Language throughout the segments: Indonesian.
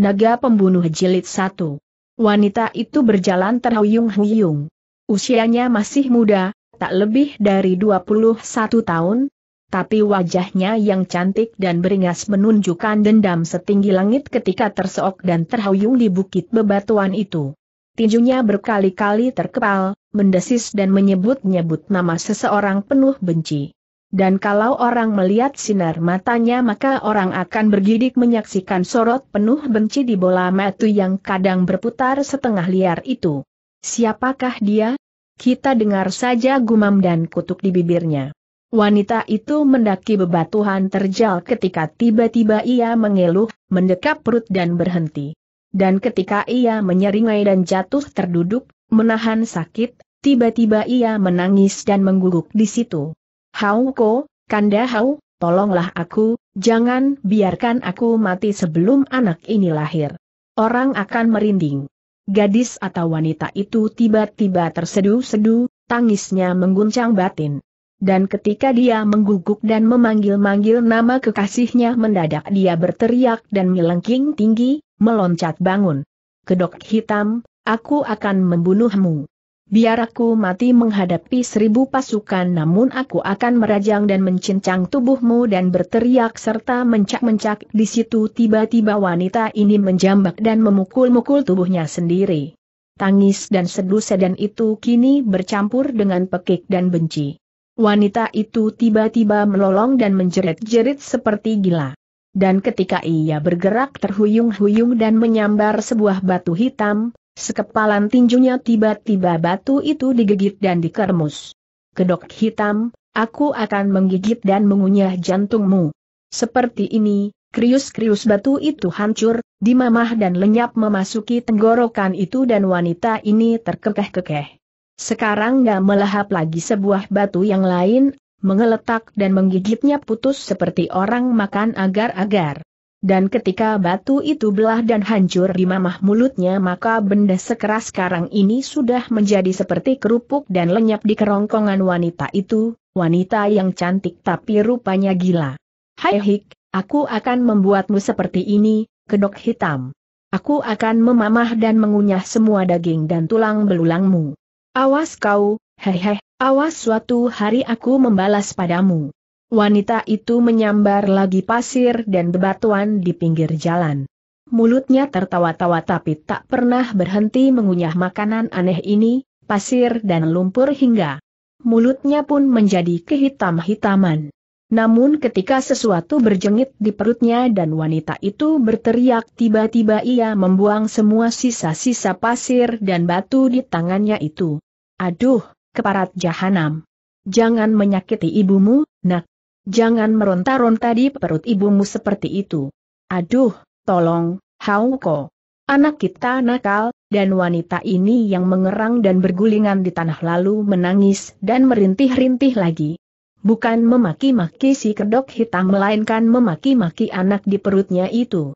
Naga Pembunuh Jilid Satu. Wanita itu berjalan terhuyung-huyung. Usianya masih muda, tak lebih dari 21 tahun, tapi wajahnya yang cantik dan beringas menunjukkan dendam setinggi langit ketika terseok dan terhuyung di bukit bebatuan itu. Tinjunya berkali-kali terkepal, mendesis dan menyebut-nyebut nama seseorang penuh benci. Dan kalau orang melihat sinar matanya maka orang akan bergidik menyaksikan sorot penuh benci di bola matu yang kadang berputar setengah liar itu. Siapakah dia? Kita dengar saja gumam dan kutuk di bibirnya. Wanita itu mendaki bebatuhan terjal ketika tiba-tiba ia mengeluh, mendekap perut dan berhenti. Dan ketika ia menyeringai dan jatuh terduduk, menahan sakit, tiba-tiba ia menangis dan mengguguk di situ. Hau Ko, Kanda Hau, tolonglah aku, jangan biarkan aku mati sebelum anak ini lahir. Orang akan merinding. Gadis atau wanita itu tiba-tiba terseduh sedu tangisnya mengguncang batin. Dan ketika dia mengguguk dan memanggil-manggil nama kekasihnya mendadak dia berteriak dan melengking tinggi, meloncat bangun. Kedok hitam, aku akan membunuhmu. Biar aku mati menghadapi seribu pasukan namun aku akan merajang dan mencincang tubuhmu dan berteriak serta mencak-mencak di situ tiba-tiba wanita ini menjambak dan memukul-mukul tubuhnya sendiri. Tangis dan seduh sedan itu kini bercampur dengan pekik dan benci. Wanita itu tiba-tiba melolong dan menjerit-jerit seperti gila. Dan ketika ia bergerak terhuyung-huyung dan menyambar sebuah batu hitam, Sekepalan tinjunya tiba-tiba batu itu digigit dan dikermus. Kedok hitam, aku akan menggigit dan mengunyah jantungmu. Seperti ini, krius-krius batu itu hancur, dimamah dan lenyap memasuki tenggorokan itu dan wanita ini terkekeh-kekeh. Sekarang gak melahap lagi sebuah batu yang lain, mengeletak dan menggigitnya putus seperti orang makan agar-agar. Dan ketika batu itu belah dan hancur di mamah mulutnya maka benda sekeras karang ini sudah menjadi seperti kerupuk dan lenyap di kerongkongan wanita itu, wanita yang cantik tapi rupanya gila. Hai Hik, aku akan membuatmu seperti ini, kedok hitam. Aku akan memamah dan mengunyah semua daging dan tulang belulangmu. Awas kau, hehe, awas suatu hari aku membalas padamu. Wanita itu menyambar lagi pasir dan bebatuan di pinggir jalan. Mulutnya tertawa-tawa tapi tak pernah berhenti mengunyah makanan aneh ini, pasir dan lumpur hingga mulutnya pun menjadi kehitam-hitaman. Namun ketika sesuatu berjengit di perutnya dan wanita itu berteriak tiba-tiba ia membuang semua sisa-sisa pasir dan batu di tangannya itu. Aduh, keparat jahanam. Jangan menyakiti ibumu, nak, Jangan meronta-ronta di perut ibumu seperti itu. Aduh, tolong, Hauko. Anak kita nakal, dan wanita ini yang mengerang dan bergulingan di tanah lalu menangis dan merintih-rintih lagi. Bukan memaki-maki si kedok hitam melainkan memaki-maki anak di perutnya itu.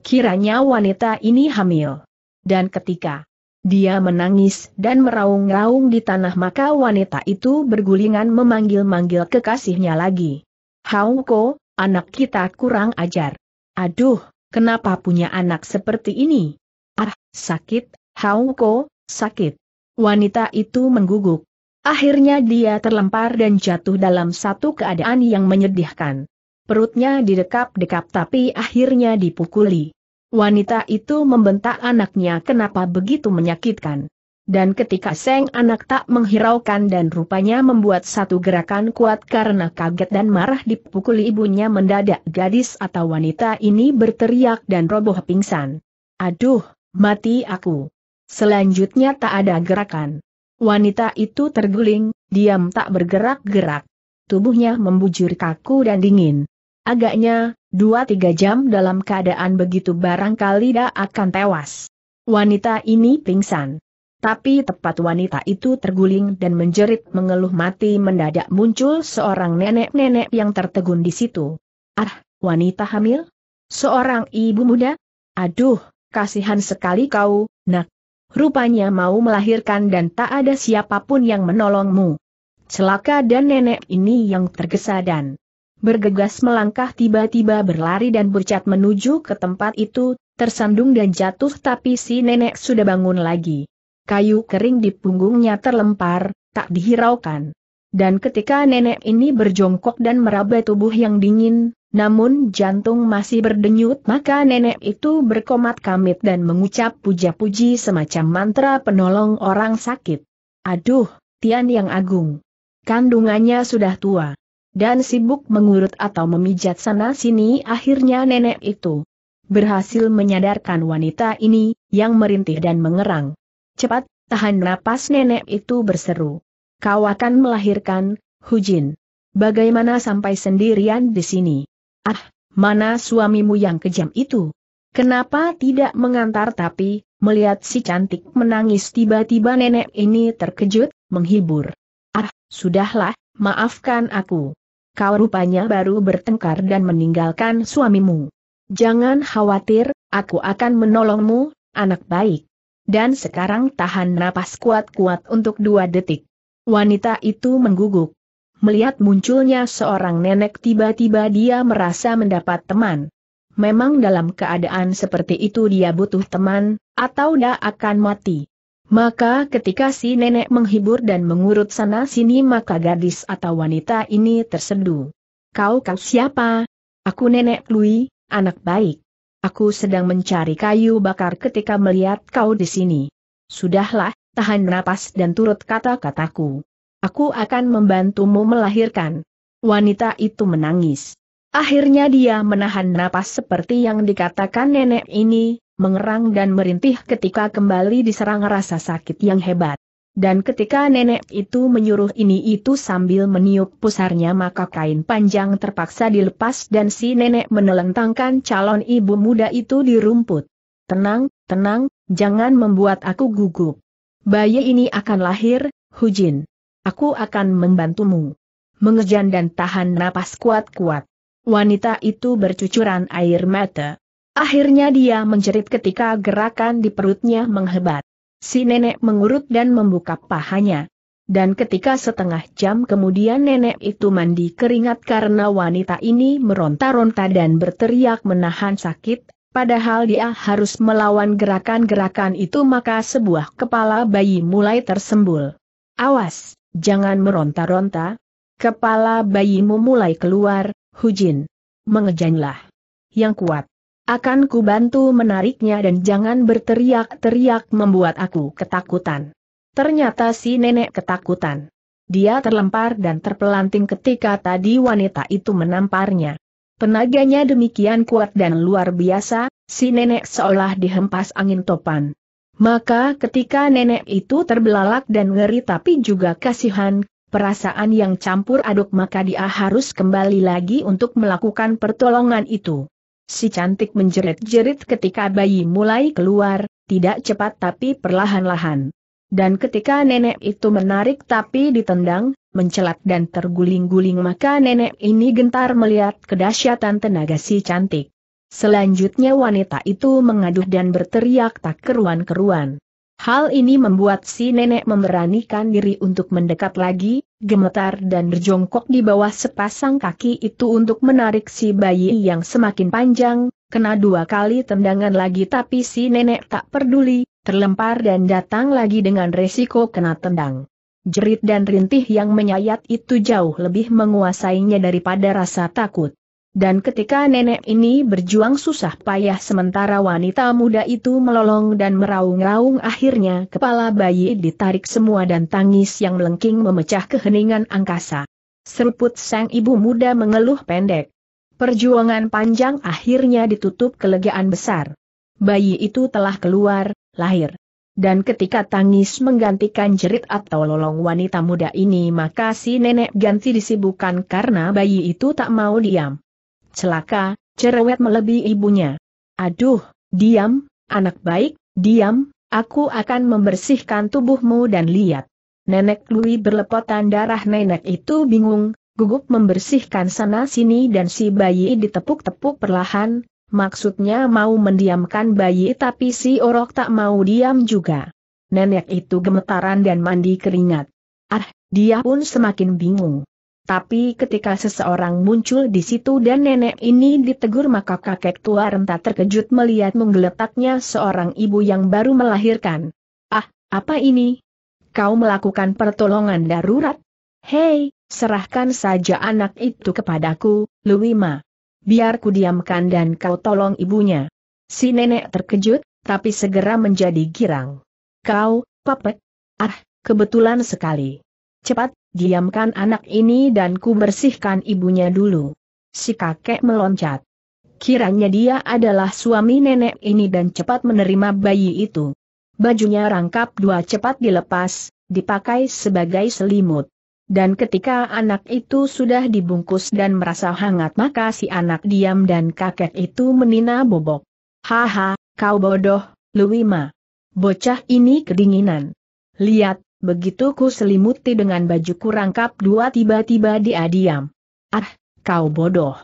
Kiranya wanita ini hamil. Dan ketika dia menangis dan meraung-raung di tanah maka wanita itu bergulingan memanggil-manggil kekasihnya lagi. Hauko, anak kita kurang ajar. Aduh, kenapa punya anak seperti ini? Ah, sakit, Hauko, sakit. Wanita itu mengguguk. Akhirnya dia terlempar dan jatuh dalam satu keadaan yang menyedihkan. Perutnya didekap-dekap tapi akhirnya dipukuli. Wanita itu membentak anaknya kenapa begitu menyakitkan. Dan ketika Seng anak tak menghiraukan dan rupanya membuat satu gerakan kuat karena kaget dan marah dipukuli ibunya mendadak gadis atau wanita ini berteriak dan roboh pingsan. Aduh, mati aku. Selanjutnya tak ada gerakan. Wanita itu terguling, diam tak bergerak-gerak. Tubuhnya membujur kaku dan dingin. Agaknya, dua tiga jam dalam keadaan begitu barangkali dia akan tewas. Wanita ini pingsan. Tapi tepat wanita itu terguling dan menjerit mengeluh mati mendadak muncul seorang nenek-nenek yang tertegun di situ. Ah, wanita hamil? Seorang ibu muda? Aduh, kasihan sekali kau, nak. Rupanya mau melahirkan dan tak ada siapapun yang menolongmu. Celaka dan nenek ini yang tergesa dan bergegas melangkah tiba-tiba berlari dan bercat menuju ke tempat itu, tersandung dan jatuh tapi si nenek sudah bangun lagi kayu kering di punggungnya terlempar, tak dihiraukan. Dan ketika nenek ini berjongkok dan meraba tubuh yang dingin, namun jantung masih berdenyut maka nenek itu berkomat kamit dan mengucap puja-puji semacam mantra penolong orang sakit. Aduh, Tian yang agung. Kandungannya sudah tua. Dan sibuk mengurut atau memijat sana-sini akhirnya nenek itu berhasil menyadarkan wanita ini, yang merintih dan mengerang. Cepat, tahan napas nenek itu berseru. Kau akan melahirkan, Hujin. Bagaimana sampai sendirian di sini? Ah, mana suamimu yang kejam itu? Kenapa tidak mengantar tapi, melihat si cantik menangis tiba-tiba nenek ini terkejut, menghibur. Ah, sudahlah, maafkan aku. Kau rupanya baru bertengkar dan meninggalkan suamimu. Jangan khawatir, aku akan menolongmu, anak baik. Dan sekarang tahan napas kuat-kuat untuk dua detik. Wanita itu mengguguk. Melihat munculnya seorang nenek tiba-tiba dia merasa mendapat teman. Memang dalam keadaan seperti itu dia butuh teman, atau dia akan mati. Maka ketika si nenek menghibur dan mengurut sana-sini maka gadis atau wanita ini tersedu. Kau kau siapa? Aku nenek Lui, anak baik. Aku sedang mencari kayu bakar ketika melihat kau di sini. Sudahlah, tahan napas dan turut kata-kataku. Aku akan membantumu melahirkan. Wanita itu menangis. Akhirnya dia menahan napas seperti yang dikatakan nenek ini, mengerang dan merintih ketika kembali diserang rasa sakit yang hebat. Dan ketika nenek itu menyuruh ini itu sambil meniup pusarnya maka kain panjang terpaksa dilepas dan si nenek menelentangkan calon ibu muda itu di rumput. Tenang, tenang, jangan membuat aku gugup. Bayi ini akan lahir, Hujin. Aku akan membantumu. Mengejan dan tahan napas kuat-kuat. Wanita itu bercucuran air mata. Akhirnya dia menjerit ketika gerakan di perutnya menghebat. Si nenek mengurut dan membuka pahanya. Dan ketika setengah jam kemudian nenek itu mandi keringat karena wanita ini meronta-ronta dan berteriak menahan sakit, padahal dia harus melawan gerakan-gerakan itu maka sebuah kepala bayi mulai tersembul. Awas, jangan meronta-ronta. Kepala bayimu mulai keluar, Hujin. Mengejanlah. Yang kuat. Akan ku bantu menariknya dan jangan berteriak-teriak membuat aku ketakutan. Ternyata si nenek ketakutan. Dia terlempar dan terpelanting ketika tadi wanita itu menamparnya. Tenaganya demikian kuat dan luar biasa, si nenek seolah dihempas angin topan. Maka ketika nenek itu terbelalak dan ngeri tapi juga kasihan, perasaan yang campur aduk maka dia harus kembali lagi untuk melakukan pertolongan itu. Si cantik menjerit-jerit ketika bayi mulai keluar, tidak cepat tapi perlahan-lahan. Dan ketika nenek itu menarik tapi ditendang, mencelat dan terguling-guling maka nenek ini gentar melihat kedahsyatan tenaga si cantik. Selanjutnya wanita itu mengaduh dan berteriak tak keruan-keruan. Hal ini membuat si nenek memberanikan diri untuk mendekat lagi, gemetar dan berjongkok di bawah sepasang kaki itu untuk menarik si bayi yang semakin panjang, kena dua kali tendangan lagi tapi si nenek tak peduli, terlempar dan datang lagi dengan resiko kena tendang. Jerit dan rintih yang menyayat itu jauh lebih menguasainya daripada rasa takut. Dan ketika nenek ini berjuang susah payah sementara wanita muda itu melolong dan meraung-raung akhirnya kepala bayi ditarik semua dan tangis yang melengking memecah keheningan angkasa. Seruput sang ibu muda mengeluh pendek. Perjuangan panjang akhirnya ditutup kelegaan besar. Bayi itu telah keluar, lahir. Dan ketika tangis menggantikan jerit atau lolong wanita muda ini maka si nenek ganti disibukan karena bayi itu tak mau diam celaka, cerewet melebihi ibunya. Aduh, diam, anak baik, diam, aku akan membersihkan tubuhmu dan lihat. Nenek Lui berlepotan darah nenek itu bingung, gugup membersihkan sana-sini dan si bayi ditepuk-tepuk perlahan, maksudnya mau mendiamkan bayi tapi si orok tak mau diam juga. Nenek itu gemetaran dan mandi keringat. Ah, dia pun semakin bingung. Tapi ketika seseorang muncul di situ dan nenek ini ditegur maka kakek tua renta terkejut melihat menggeletaknya seorang ibu yang baru melahirkan. Ah, apa ini? Kau melakukan pertolongan darurat? Hei, serahkan saja anak itu kepadaku, Luwima. Biar ku diamkan dan kau tolong ibunya. Si nenek terkejut, tapi segera menjadi girang. Kau, papek? Ah, kebetulan sekali. Cepat, diamkan anak ini dan ku bersihkan ibunya dulu. Si kakek meloncat. Kiranya dia adalah suami nenek ini dan cepat menerima bayi itu. Bajunya rangkap dua cepat dilepas, dipakai sebagai selimut. Dan ketika anak itu sudah dibungkus dan merasa hangat maka si anak diam dan kakek itu menina bobok. Haha, kau bodoh, Luwima. Bocah ini kedinginan. Lihat, Begitu ku selimuti dengan bajuku rangkap dua tiba-tiba dia diam. Ah, kau bodoh.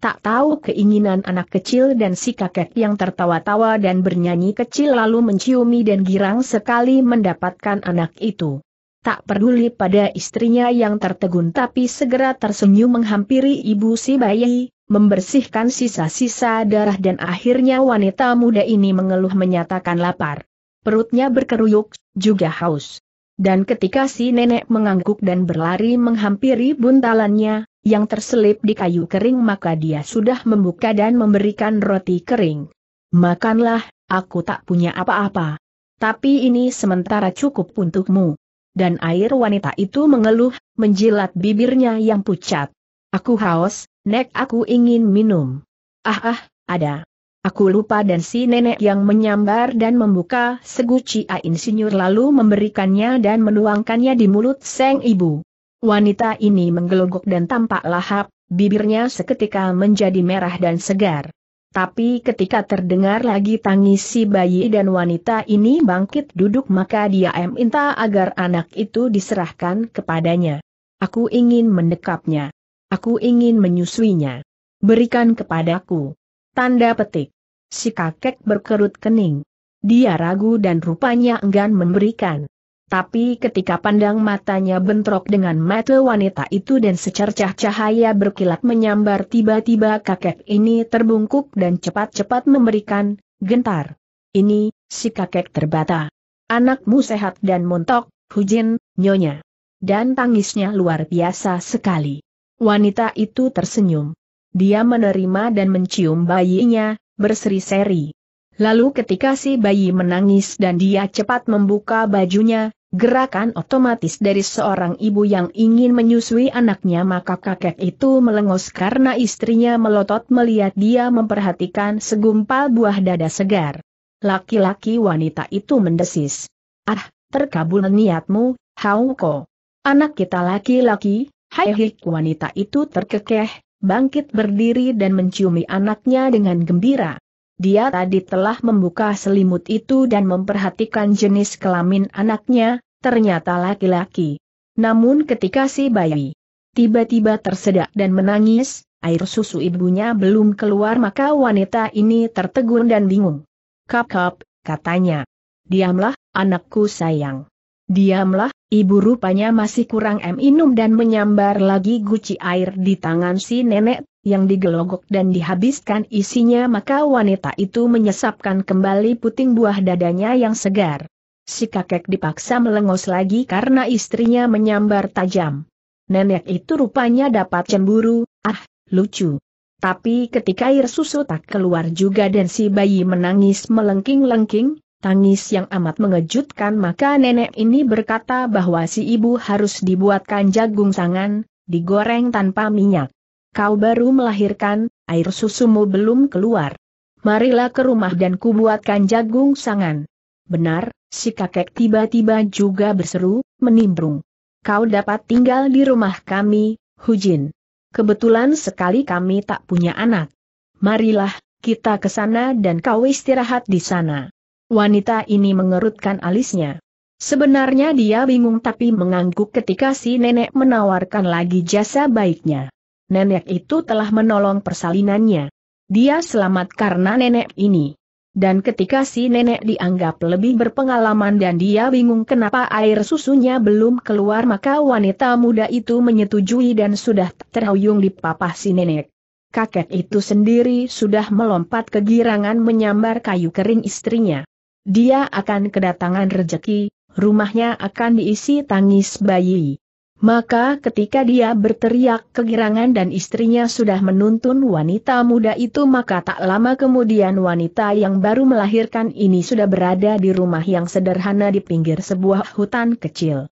Tak tahu keinginan anak kecil dan si kakek yang tertawa-tawa dan bernyanyi kecil lalu menciumi dan girang sekali mendapatkan anak itu. Tak peduli pada istrinya yang tertegun tapi segera tersenyum menghampiri ibu si bayi, membersihkan sisa-sisa darah dan akhirnya wanita muda ini mengeluh menyatakan lapar. Perutnya berkeruyuk, juga haus. Dan ketika si nenek mengangguk dan berlari menghampiri buntalannya, yang terselip di kayu kering maka dia sudah membuka dan memberikan roti kering. Makanlah, aku tak punya apa-apa. Tapi ini sementara cukup untukmu. Dan air wanita itu mengeluh, menjilat bibirnya yang pucat. Aku haus, nek aku ingin minum. Ah ah, ada. Aku lupa dan si nenek yang menyambar dan membuka seguci insinyur lalu memberikannya dan menuangkannya di mulut Seng ibu. Wanita ini menggelogok dan tampak lahap, bibirnya seketika menjadi merah dan segar. Tapi ketika terdengar lagi tangis si bayi dan wanita ini bangkit duduk maka dia minta agar anak itu diserahkan kepadanya. Aku ingin mendekapnya. Aku ingin menyusuinya. Berikan kepadaku. Tanda petik. Si kakek berkerut kening. Dia ragu dan rupanya enggan memberikan. Tapi ketika pandang matanya bentrok dengan mata wanita itu dan secercah cahaya berkilat menyambar tiba-tiba kakek ini terbungkuk dan cepat-cepat memberikan, gentar. Ini, si kakek terbata. Anakmu sehat dan montok, Hujin, nyonya. Dan tangisnya luar biasa sekali. Wanita itu tersenyum dia menerima dan mencium bayinya, berseri-seri. Lalu ketika si bayi menangis dan dia cepat membuka bajunya, gerakan otomatis dari seorang ibu yang ingin menyusui anaknya maka kakek itu melengos karena istrinya melotot melihat dia memperhatikan segumpal buah dada segar. Laki-laki wanita itu mendesis. Ah, terkabul niatmu, Hauko. Anak kita laki-laki, hai hik wanita itu terkekeh, bangkit berdiri dan menciumi anaknya dengan gembira. Dia tadi telah membuka selimut itu dan memperhatikan jenis kelamin anaknya, ternyata laki-laki. Namun ketika si bayi tiba-tiba tersedak dan menangis, air susu ibunya belum keluar maka wanita ini tertegun dan bingung. Kap-kap, katanya. Diamlah, anakku sayang. Diamlah, ibu rupanya masih kurang minum dan menyambar lagi guci air di tangan si nenek, yang digelogok dan dihabiskan isinya maka wanita itu menyesapkan kembali puting buah dadanya yang segar. Si kakek dipaksa melengos lagi karena istrinya menyambar tajam. Nenek itu rupanya dapat cemburu, ah, lucu. Tapi ketika air susu tak keluar juga dan si bayi menangis melengking-lengking, Tangis yang amat mengejutkan maka nenek ini berkata bahwa si ibu harus dibuatkan jagung sangan, digoreng tanpa minyak. Kau baru melahirkan, air susumu belum keluar. Marilah ke rumah dan kubuatkan jagung sangan. Benar, si kakek tiba-tiba juga berseru, menimbrung. Kau dapat tinggal di rumah kami, Hujin. Kebetulan sekali kami tak punya anak. Marilah, kita ke sana dan kau istirahat di sana. Wanita ini mengerutkan alisnya. Sebenarnya dia bingung tapi mengangguk ketika si nenek menawarkan lagi jasa baiknya. Nenek itu telah menolong persalinannya. Dia selamat karena nenek ini. Dan ketika si nenek dianggap lebih berpengalaman dan dia bingung kenapa air susunya belum keluar maka wanita muda itu menyetujui dan sudah terhuyung di papah si nenek. Kakek itu sendiri sudah melompat kegirangan menyambar kayu kering istrinya. Dia akan kedatangan rejeki, rumahnya akan diisi tangis bayi. Maka ketika dia berteriak kegirangan dan istrinya sudah menuntun wanita muda itu maka tak lama kemudian wanita yang baru melahirkan ini sudah berada di rumah yang sederhana di pinggir sebuah hutan kecil.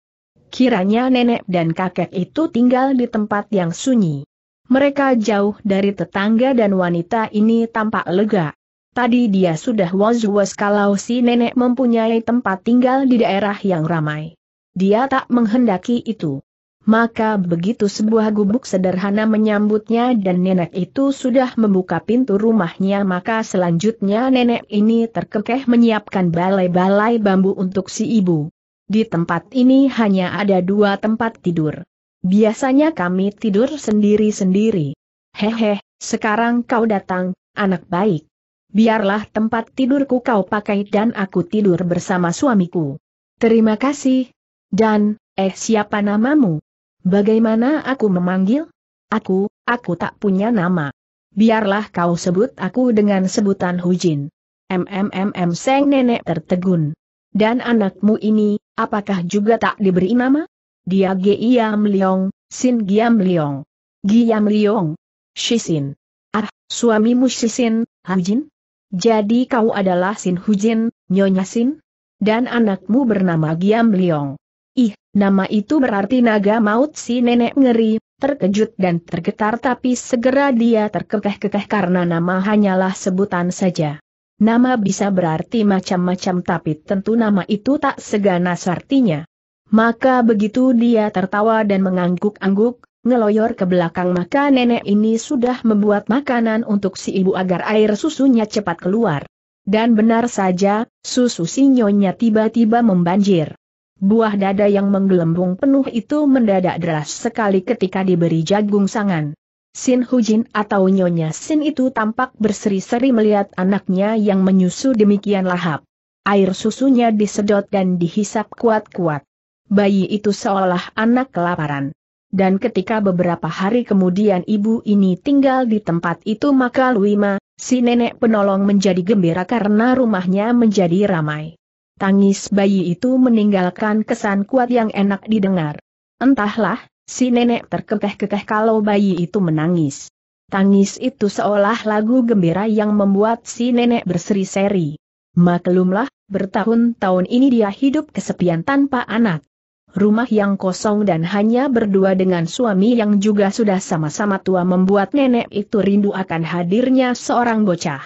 Kiranya nenek dan kakek itu tinggal di tempat yang sunyi. Mereka jauh dari tetangga dan wanita ini tampak lega. Tadi dia sudah was-was kalau si nenek mempunyai tempat tinggal di daerah yang ramai. Dia tak menghendaki itu. Maka begitu sebuah gubuk sederhana menyambutnya dan nenek itu sudah membuka pintu rumahnya maka selanjutnya nenek ini terkekeh menyiapkan balai-balai bambu untuk si ibu. Di tempat ini hanya ada dua tempat tidur. Biasanya kami tidur sendiri-sendiri. Hehe, sekarang kau datang, anak baik biarlah tempat tidurku kau pakai dan aku tidur bersama suamiku. Terima kasih. Dan, eh siapa namamu? Bagaimana aku memanggil? Aku, aku tak punya nama. Biarlah kau sebut aku dengan sebutan Hujin. MMMM Seng Nenek tertegun. Dan anakmu ini, apakah juga tak diberi nama? Dia Giam Liong, Sin Giam Liong. Giam Liong. Shisin. Ah, suamimu Shisin, Hujin? Jadi kau adalah Sin Hujin, Nyonya Sin? Dan anakmu bernama Giam Liong. Ih, nama itu berarti naga maut si nenek ngeri, terkejut dan tergetar tapi segera dia terkekeh-kekeh karena nama hanyalah sebutan saja. Nama bisa berarti macam-macam tapi tentu nama itu tak seganas artinya. Maka begitu dia tertawa dan mengangguk-angguk, Ngeloyor ke belakang maka nenek ini sudah membuat makanan untuk si ibu agar air susunya cepat keluar. Dan benar saja, susu si nyonya tiba-tiba membanjir. Buah dada yang menggelembung penuh itu mendadak deras sekali ketika diberi jagung sangan. Sin Hujin atau nyonya Sin itu tampak berseri-seri melihat anaknya yang menyusu demikian lahap. Air susunya disedot dan dihisap kuat-kuat. Bayi itu seolah anak kelaparan. Dan ketika beberapa hari kemudian ibu ini tinggal di tempat itu maka Luima, si nenek penolong menjadi gembira karena rumahnya menjadi ramai. Tangis bayi itu meninggalkan kesan kuat yang enak didengar. Entahlah, si nenek terkekeh-kekeh kalau bayi itu menangis. Tangis itu seolah lagu gembira yang membuat si nenek berseri-seri. Maklumlah, bertahun-tahun ini dia hidup kesepian tanpa anak. Rumah yang kosong dan hanya berdua dengan suami yang juga sudah sama-sama tua membuat nenek itu rindu akan hadirnya seorang bocah.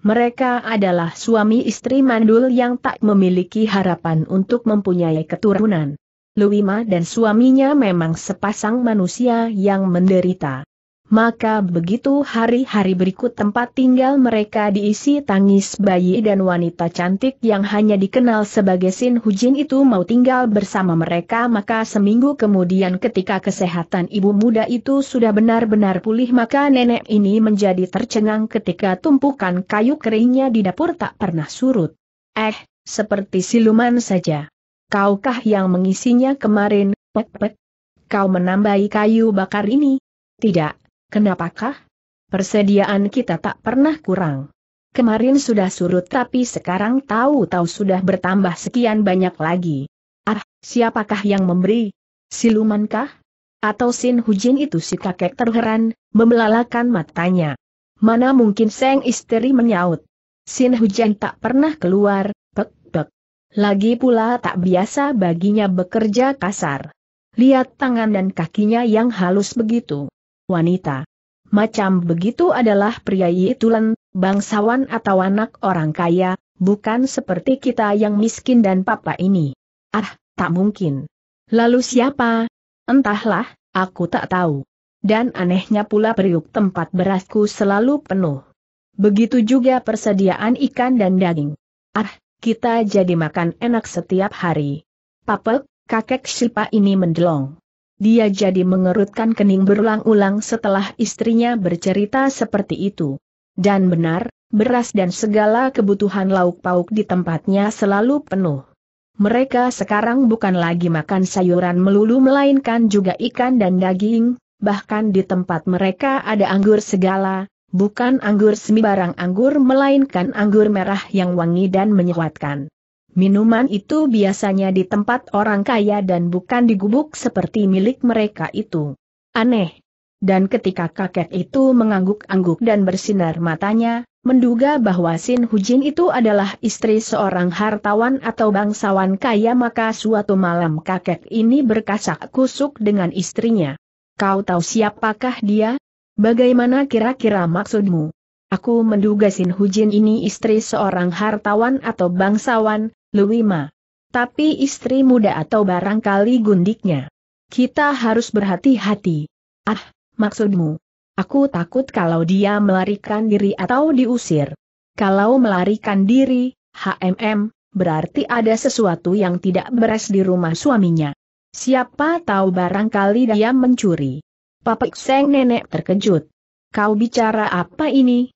Mereka adalah suami istri mandul yang tak memiliki harapan untuk mempunyai keturunan. Luima dan suaminya memang sepasang manusia yang menderita maka begitu hari-hari berikut tempat tinggal mereka diisi tangis bayi dan wanita cantik yang hanya dikenal sebagai Sin Hujin itu mau tinggal bersama mereka maka seminggu kemudian ketika kesehatan ibu muda itu sudah benar-benar pulih maka nenek ini menjadi tercengang ketika tumpukan kayu keringnya di dapur tak pernah surut. Eh, seperti siluman saja. Kaukah yang mengisinya kemarin, pek-pek? Kau menambahi kayu bakar ini? Tidak, Kenapakah? Persediaan kita tak pernah kurang. Kemarin sudah surut tapi sekarang tahu-tahu sudah bertambah sekian banyak lagi. Ah, siapakah yang memberi? Silumankah? Atau Sin Hujin itu si kakek terheran, membelalakan matanya. Mana mungkin Seng istri menyaut. Sin Hujin tak pernah keluar, pek-pek. Lagi pula tak biasa baginya bekerja kasar. Lihat tangan dan kakinya yang halus begitu wanita. Macam begitu adalah pria Yitulen, bangsawan atau anak orang kaya, bukan seperti kita yang miskin dan papa ini. Ah, tak mungkin. Lalu siapa? Entahlah, aku tak tahu. Dan anehnya pula periuk tempat berasku selalu penuh. Begitu juga persediaan ikan dan daging. Ah, kita jadi makan enak setiap hari. Papa, kakek Silpa ini mendelong dia jadi mengerutkan kening berulang-ulang setelah istrinya bercerita seperti itu. Dan benar, beras dan segala kebutuhan lauk pauk di tempatnya selalu penuh. Mereka sekarang bukan lagi makan sayuran melulu melainkan juga ikan dan daging, bahkan di tempat mereka ada anggur segala, bukan anggur sembarang anggur melainkan anggur merah yang wangi dan menyewatkan. Minuman itu biasanya di tempat orang kaya dan bukan di gubuk seperti milik mereka itu. Aneh. Dan ketika kakek itu mengangguk-angguk dan bersinar matanya, menduga bahwa Sin Hujin itu adalah istri seorang hartawan atau bangsawan kaya maka suatu malam kakek ini berkasak kusuk dengan istrinya. Kau tahu siapakah dia? Bagaimana kira-kira maksudmu? Aku menduga Sin Hujin ini istri seorang hartawan atau bangsawan, Luwima, Tapi istri muda atau barangkali gundiknya. Kita harus berhati-hati. Ah, maksudmu? Aku takut kalau dia melarikan diri atau diusir. Kalau melarikan diri, HMM, berarti ada sesuatu yang tidak beres di rumah suaminya. Siapa tahu barangkali dia mencuri. Papik Seng nenek terkejut. Kau bicara apa ini?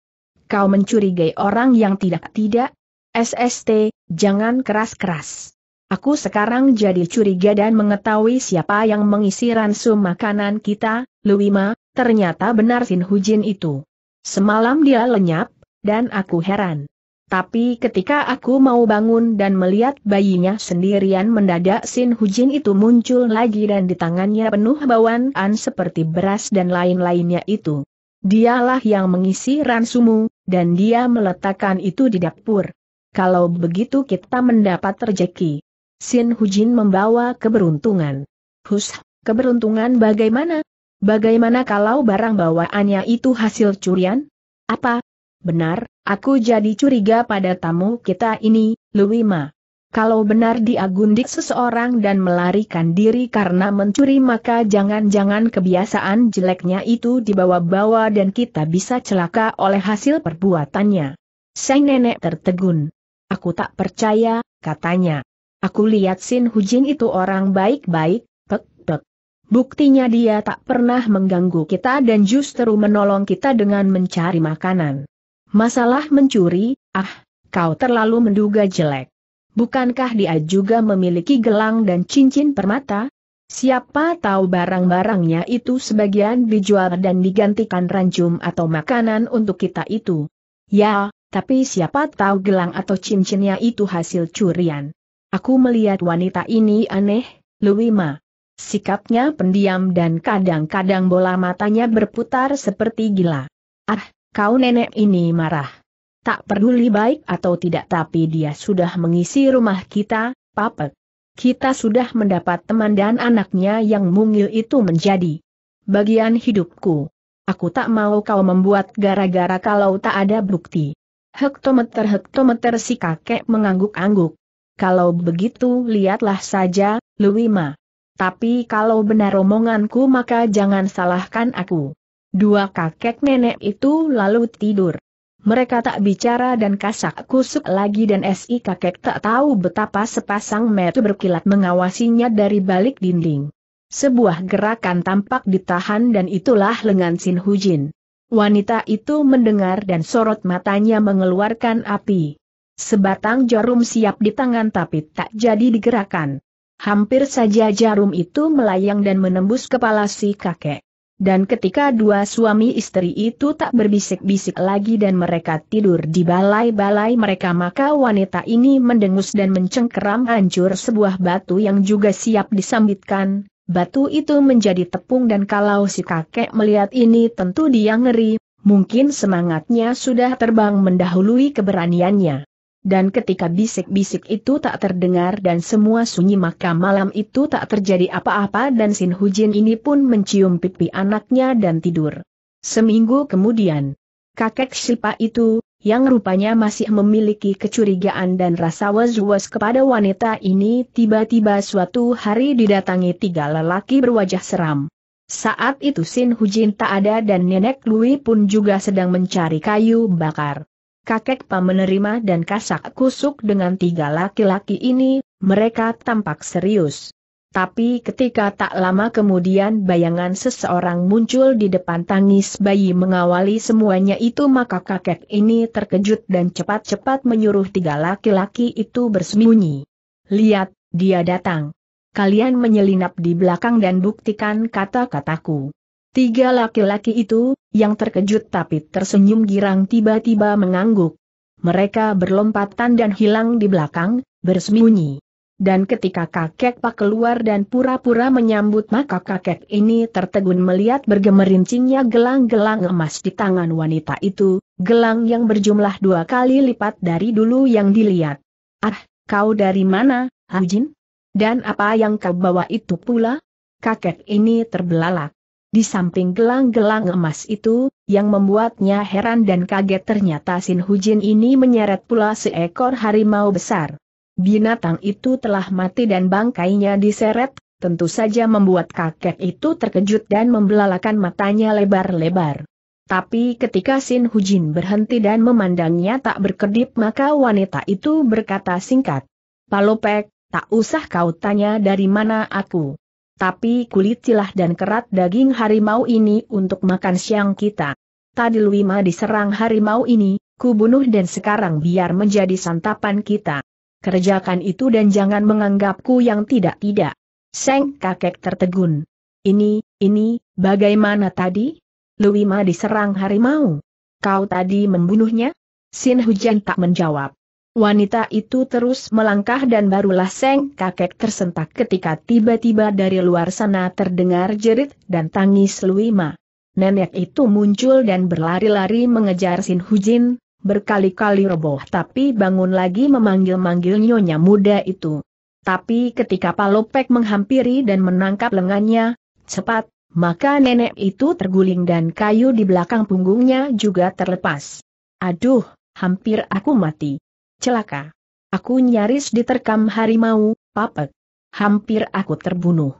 Kau mencurigai orang yang tidak-tidak? SST, Jangan keras-keras. Aku sekarang jadi curiga dan mengetahui siapa yang mengisi ransum makanan kita, Luima, ternyata benar Sin Hujin itu. Semalam dia lenyap, dan aku heran. Tapi ketika aku mau bangun dan melihat bayinya sendirian mendadak Sin Hujin itu muncul lagi dan di tangannya penuh bawaan seperti beras dan lain-lainnya itu. Dialah yang mengisi ransumu, dan dia meletakkan itu di dapur. Kalau begitu kita mendapat rejeki. Sin Hujin membawa keberuntungan. Hus, keberuntungan bagaimana? Bagaimana kalau barang bawaannya itu hasil curian? Apa? Benar, aku jadi curiga pada tamu kita ini, Luwima. Kalau benar dia gundik seseorang dan melarikan diri karena mencuri maka jangan-jangan kebiasaan jeleknya itu dibawa-bawa dan kita bisa celaka oleh hasil perbuatannya. Sang nenek tertegun. Aku tak percaya, katanya. Aku lihat Sin Hujin itu orang baik-baik, pek-pek. Buktinya dia tak pernah mengganggu kita dan justru menolong kita dengan mencari makanan. Masalah mencuri, ah, kau terlalu menduga jelek. Bukankah dia juga memiliki gelang dan cincin permata? Siapa tahu barang-barangnya itu sebagian dijual dan digantikan ranjum atau makanan untuk kita itu. Ya, tapi siapa tahu gelang atau cincinnya itu hasil curian. Aku melihat wanita ini aneh, Luwima. Sikapnya pendiam dan kadang-kadang bola matanya berputar seperti gila. Ah, kau nenek ini marah. Tak peduli baik atau tidak tapi dia sudah mengisi rumah kita, Papa. Kita sudah mendapat teman dan anaknya yang mungil itu menjadi bagian hidupku. Aku tak mau kau membuat gara-gara kalau tak ada bukti. Hektometer-hektometer si kakek mengangguk-angguk. Kalau begitu lihatlah saja, Luwima. Tapi kalau benar omonganku maka jangan salahkan aku. Dua kakek nenek itu lalu tidur. Mereka tak bicara dan kasak kusuk lagi dan SI kakek tak tahu betapa sepasang mata berkilat mengawasinya dari balik dinding. Sebuah gerakan tampak ditahan dan itulah lengan Sin Hujin. Wanita itu mendengar dan sorot matanya mengeluarkan api. Sebatang jarum siap di tangan tapi tak jadi digerakkan. Hampir saja jarum itu melayang dan menembus kepala si kakek. Dan ketika dua suami istri itu tak berbisik-bisik lagi dan mereka tidur di balai-balai mereka maka wanita ini mendengus dan mencengkeram hancur sebuah batu yang juga siap disambitkan, batu itu menjadi tepung dan kalau si kakek melihat ini tentu dia ngeri, mungkin semangatnya sudah terbang mendahului keberaniannya. Dan ketika bisik-bisik itu tak terdengar dan semua sunyi maka malam itu tak terjadi apa-apa dan Sin Hujin ini pun mencium pipi anaknya dan tidur. Seminggu kemudian, kakek Sipa itu, yang rupanya masih memiliki kecurigaan dan rasa was-was kepada wanita ini tiba-tiba suatu hari didatangi tiga lelaki berwajah seram. Saat itu Sin Hujin tak ada dan Nenek Lui pun juga sedang mencari kayu bakar. Kakek Pa menerima dan kasak kusuk dengan tiga laki-laki ini, mereka tampak serius. Tapi ketika tak lama kemudian bayangan seseorang muncul di depan tangis bayi mengawali semuanya itu maka kakek ini terkejut dan cepat-cepat menyuruh tiga laki-laki itu bersembunyi. Lihat, dia datang. Kalian menyelinap di belakang dan buktikan kata-kataku. Tiga laki-laki itu, yang terkejut tapi tersenyum girang tiba-tiba mengangguk. Mereka berlompatan dan hilang di belakang, bersembunyi. Dan ketika kakek Pak keluar dan pura-pura menyambut maka kakek ini tertegun melihat bergemerincingnya gelang-gelang emas di tangan wanita itu, gelang yang berjumlah dua kali lipat dari dulu yang dilihat. Ah, kau dari mana, Hujin? Dan apa yang kau bawa itu pula? Kakek ini terbelalak. Di samping gelang-gelang emas itu, yang membuatnya heran dan kaget ternyata Sin Hujin ini menyeret pula seekor harimau besar. Binatang itu telah mati dan bangkainya diseret, tentu saja membuat kakek itu terkejut dan membelalakan matanya lebar-lebar. Tapi ketika Sin Hujin berhenti dan memandangnya tak berkedip maka wanita itu berkata singkat. Palopek, tak usah kau tanya dari mana aku. Tapi kulit silah dan kerat daging harimau ini untuk makan siang kita. Tadi Luima diserang harimau ini, kubunuh dan sekarang biar menjadi santapan kita. Kerjakan itu dan jangan menganggapku yang tidak-tidak. Seng kakek tertegun. Ini, ini, bagaimana tadi? Luima diserang harimau. Kau tadi membunuhnya? Sin Hujan tak menjawab. Wanita itu terus melangkah dan barulah Seng kakek tersentak ketika tiba-tiba dari luar sana terdengar jerit dan tangis Luima. Nenek itu muncul dan berlari-lari mengejar Sin Hujin, berkali-kali roboh tapi bangun lagi memanggil-manggil nyonya muda itu. Tapi ketika Palopek menghampiri dan menangkap lengannya, cepat, maka nenek itu terguling dan kayu di belakang punggungnya juga terlepas. Aduh, hampir aku mati. Celaka. Aku nyaris diterkam harimau, papek. Hampir aku terbunuh.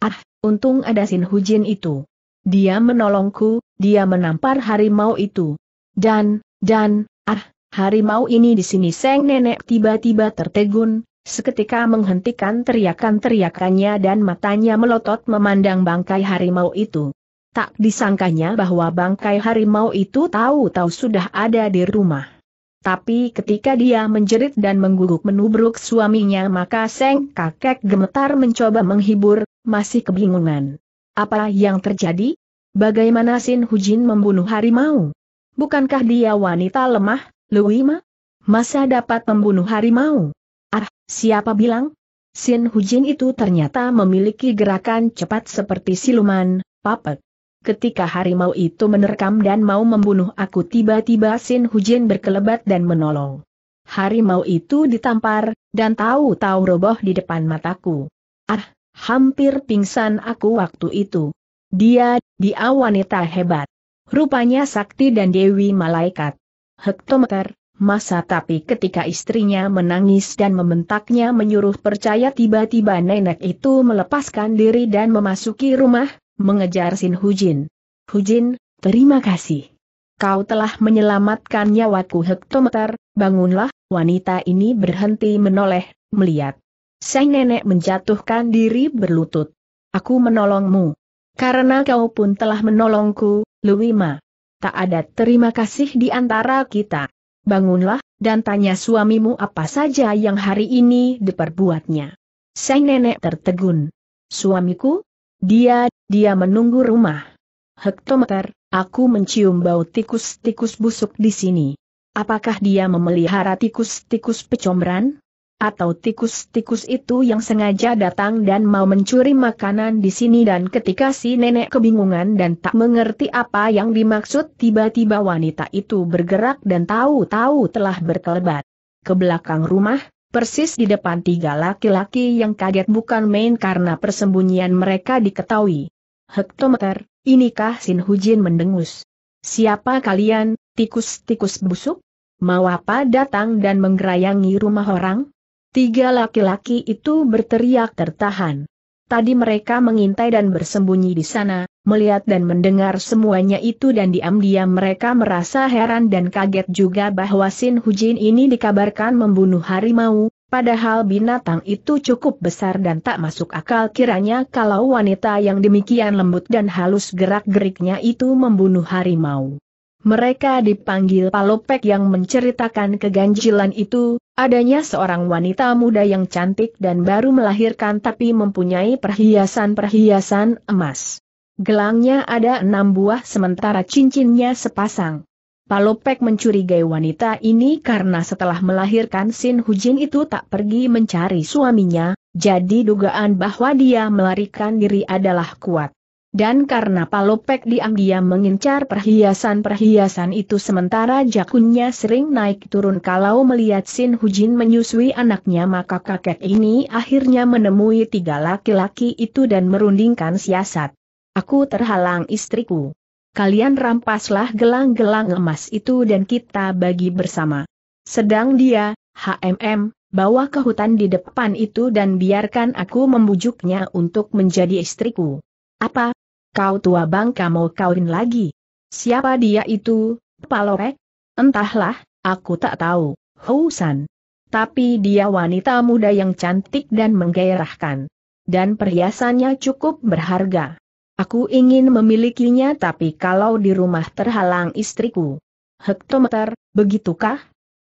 Ah, untung ada Sin Hujin itu. Dia menolongku, dia menampar harimau itu. Dan, dan, ah, harimau ini di sini Seng Nenek tiba-tiba tertegun, seketika menghentikan teriakan-teriakannya dan matanya melotot memandang bangkai harimau itu. Tak disangkanya bahwa bangkai harimau itu tahu-tahu sudah ada di rumah. Tapi ketika dia menjerit dan mengguguk menubruk suaminya maka Seng kakek gemetar mencoba menghibur, masih kebingungan. Apa yang terjadi? Bagaimana Sin Hujin membunuh harimau? Bukankah dia wanita lemah, Luima? Masa dapat membunuh harimau? Ah, siapa bilang? Sin Hujin itu ternyata memiliki gerakan cepat seperti siluman, papet. Ketika harimau itu menerkam dan mau membunuh aku tiba-tiba Sin Hujin berkelebat dan menolong. Harimau itu ditampar, dan tahu-tahu roboh di depan mataku. Ah, hampir pingsan aku waktu itu. Dia, dia wanita hebat. Rupanya sakti dan dewi malaikat. Hektometer, masa tapi ketika istrinya menangis dan membentaknya menyuruh percaya tiba-tiba nenek itu melepaskan diri dan memasuki rumah, mengejar Sin Hujin. Hujin, terima kasih. Kau telah menyelamatkan nyawaku hektometer, bangunlah, wanita ini berhenti menoleh, melihat. Sang nenek menjatuhkan diri berlutut. Aku menolongmu. Karena kau pun telah menolongku, Luwima. Tak ada terima kasih di antara kita. Bangunlah, dan tanya suamimu apa saja yang hari ini diperbuatnya. Sang nenek tertegun. Suamiku? Dia, dia menunggu rumah. Hektometer, aku mencium bau tikus-tikus busuk di sini. Apakah dia memelihara tikus-tikus pecombran? atau tikus-tikus itu yang sengaja datang dan mau mencuri makanan di sini dan ketika si nenek kebingungan dan tak mengerti apa yang dimaksud tiba-tiba wanita itu bergerak dan tahu-tahu telah berkelebat ke belakang rumah, persis di depan tiga laki-laki yang kaget bukan main karena persembunyian mereka diketahui. Hektometer, inikah Sin Hujin mendengus. Siapa kalian, tikus-tikus busuk? Mau apa datang dan menggerayangi rumah orang? Tiga laki-laki itu berteriak tertahan. Tadi mereka mengintai dan bersembunyi di sana, melihat dan mendengar semuanya itu dan diam-diam mereka merasa heran dan kaget juga bahwa Sin Hujin ini dikabarkan membunuh harimau, padahal binatang itu cukup besar dan tak masuk akal kiranya kalau wanita yang demikian lembut dan halus gerak-geriknya itu membunuh harimau. Mereka dipanggil Palopek yang menceritakan keganjilan itu, adanya seorang wanita muda yang cantik dan baru melahirkan tapi mempunyai perhiasan-perhiasan emas. Gelangnya ada enam buah sementara cincinnya sepasang. Palopek mencurigai wanita ini karena setelah melahirkan Sin Hujin itu tak pergi mencari suaminya, jadi dugaan bahwa dia melarikan diri adalah kuat. Dan karena Palopek diam-diam mengincar perhiasan-perhiasan itu sementara jakunnya sering naik turun kalau melihat Sin Hujin menyusui anaknya maka kakek ini akhirnya menemui tiga laki-laki itu dan merundingkan siasat. Aku terhalang istriku. Kalian rampaslah gelang-gelang emas itu dan kita bagi bersama. Sedang dia, HMM, bawa ke hutan di depan itu dan biarkan aku membujuknya untuk menjadi istriku. Apa, Kau tua bangka mau kawin lagi. Siapa dia itu, Palorek? Entahlah, aku tak tahu, Housan. Tapi dia wanita muda yang cantik dan menggairahkan. Dan perhiasannya cukup berharga. Aku ingin memilikinya tapi kalau di rumah terhalang istriku. Hektometer, begitukah?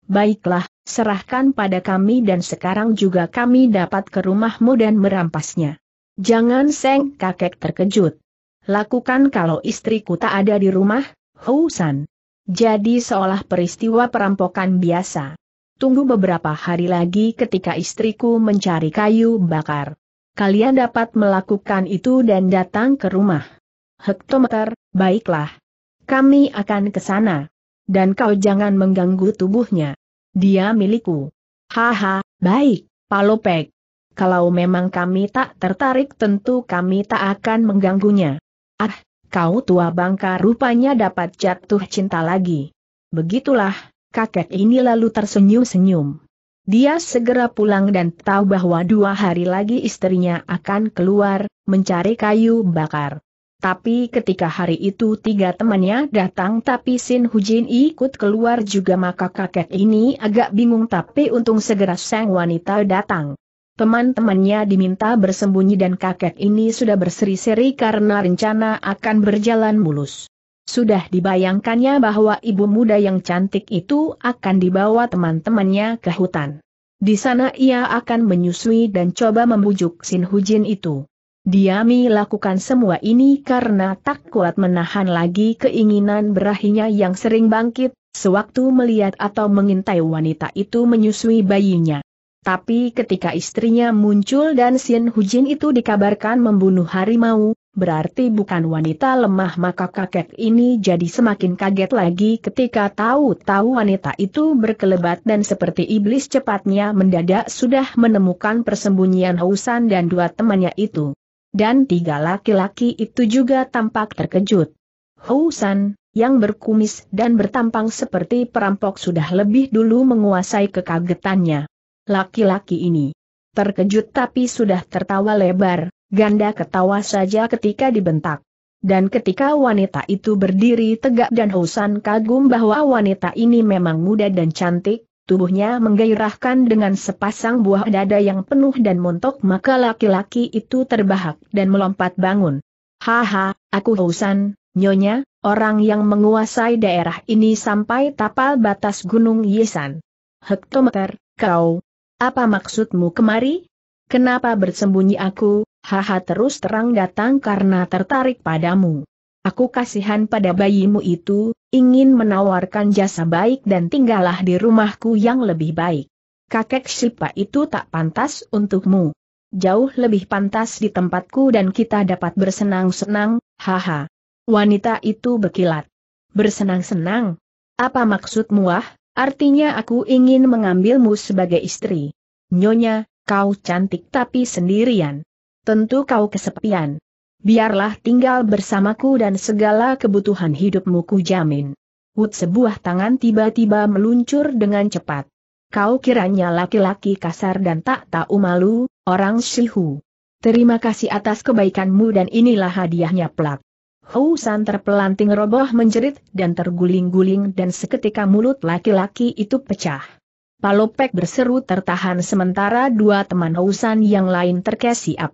Baiklah, serahkan pada kami dan sekarang juga kami dapat ke rumahmu dan merampasnya. Jangan seng kakek terkejut lakukan kalau istriku tak ada di rumah, Housan. Jadi seolah peristiwa perampokan biasa. Tunggu beberapa hari lagi ketika istriku mencari kayu bakar. Kalian dapat melakukan itu dan datang ke rumah. Hektometer, baiklah. Kami akan ke sana. Dan kau jangan mengganggu tubuhnya. Dia milikku. Haha, baik, Palopek. Kalau memang kami tak tertarik tentu kami tak akan mengganggunya. Ah, kau tua bangka rupanya dapat jatuh cinta lagi. Begitulah, kakek ini lalu tersenyum-senyum. Dia segera pulang dan tahu bahwa dua hari lagi istrinya akan keluar, mencari kayu bakar. Tapi ketika hari itu tiga temannya datang tapi Sin Hujin ikut keluar juga maka kakek ini agak bingung tapi untung segera sang wanita datang. Teman-temannya diminta bersembunyi dan kakek ini sudah berseri-seri karena rencana akan berjalan mulus. Sudah dibayangkannya bahwa ibu muda yang cantik itu akan dibawa teman-temannya ke hutan. Di sana ia akan menyusui dan coba membujuk Sin Hujin itu. Diami lakukan semua ini karena tak kuat menahan lagi keinginan berahinya yang sering bangkit, sewaktu melihat atau mengintai wanita itu menyusui bayinya. Tapi ketika istrinya muncul dan Sin Hujin itu dikabarkan membunuh harimau, berarti bukan wanita lemah maka kakek ini jadi semakin kaget lagi ketika tahu-tahu wanita itu berkelebat dan seperti iblis cepatnya mendadak sudah menemukan persembunyian Hausan dan dua temannya itu. Dan tiga laki-laki itu juga tampak terkejut. Hausan, yang berkumis dan bertampang seperti perampok sudah lebih dulu menguasai kekagetannya laki-laki ini. Terkejut tapi sudah tertawa lebar, ganda ketawa saja ketika dibentak. Dan ketika wanita itu berdiri tegak dan hausan kagum bahwa wanita ini memang muda dan cantik, tubuhnya menggairahkan dengan sepasang buah dada yang penuh dan montok maka laki-laki itu terbahak dan melompat bangun. Haha, aku hausan, nyonya, orang yang menguasai daerah ini sampai tapal batas gunung Yesan. Hektometer, kau, apa maksudmu kemari? Kenapa bersembunyi aku? Haha terus terang datang karena tertarik padamu. Aku kasihan pada bayimu itu, ingin menawarkan jasa baik dan tinggallah di rumahku yang lebih baik. Kakek Sipa itu tak pantas untukmu. Jauh lebih pantas di tempatku dan kita dapat bersenang-senang, haha. Wanita itu berkilat. Bersenang-senang? Apa maksudmu ah? Artinya aku ingin mengambilmu sebagai istri. Nyonya, kau cantik tapi sendirian. Tentu kau kesepian. Biarlah tinggal bersamaku dan segala kebutuhan hidupmu ku jamin. Wut sebuah tangan tiba-tiba meluncur dengan cepat. Kau kiranya laki-laki kasar dan tak tahu malu, orang Shihu. Terima kasih atas kebaikanmu dan inilah hadiahnya plak. Housan terpelanting roboh menjerit dan terguling-guling dan seketika mulut laki-laki itu pecah. Palopek berseru tertahan sementara dua teman Housan yang lain terkesiap.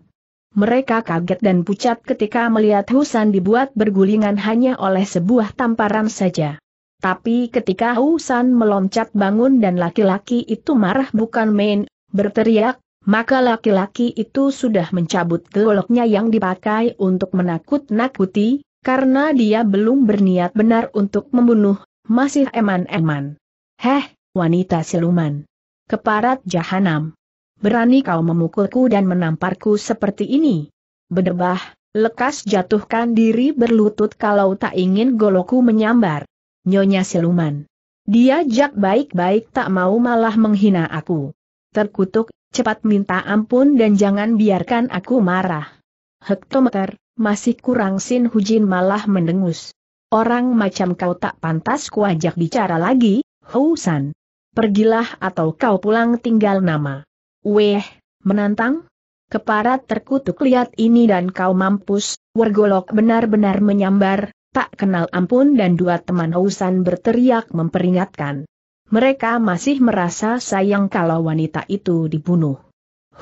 Mereka kaget dan pucat ketika melihat San dibuat bergulingan hanya oleh sebuah tamparan saja. Tapi ketika San meloncat bangun dan laki-laki itu marah bukan main, berteriak, maka laki-laki itu sudah mencabut goloknya yang dipakai untuk menakut-nakuti, karena dia belum berniat benar untuk membunuh, masih eman-eman. Heh, wanita siluman. Keparat jahanam. Berani kau memukulku dan menamparku seperti ini? Bedebah, lekas jatuhkan diri berlutut kalau tak ingin goloku menyambar. Nyonya siluman. Dia jak baik-baik tak mau malah menghina aku. Terkutuk cepat minta ampun dan jangan biarkan aku marah. Hektometer, masih kurang Sin Hujin malah mendengus. Orang macam kau tak pantas kuajak bicara lagi, Housan. Pergilah atau kau pulang tinggal nama. Weh, menantang? Keparat terkutuk lihat ini dan kau mampus, Wergolok benar-benar menyambar, tak kenal ampun dan dua teman Housan berteriak memperingatkan. Mereka masih merasa sayang kalau wanita itu dibunuh.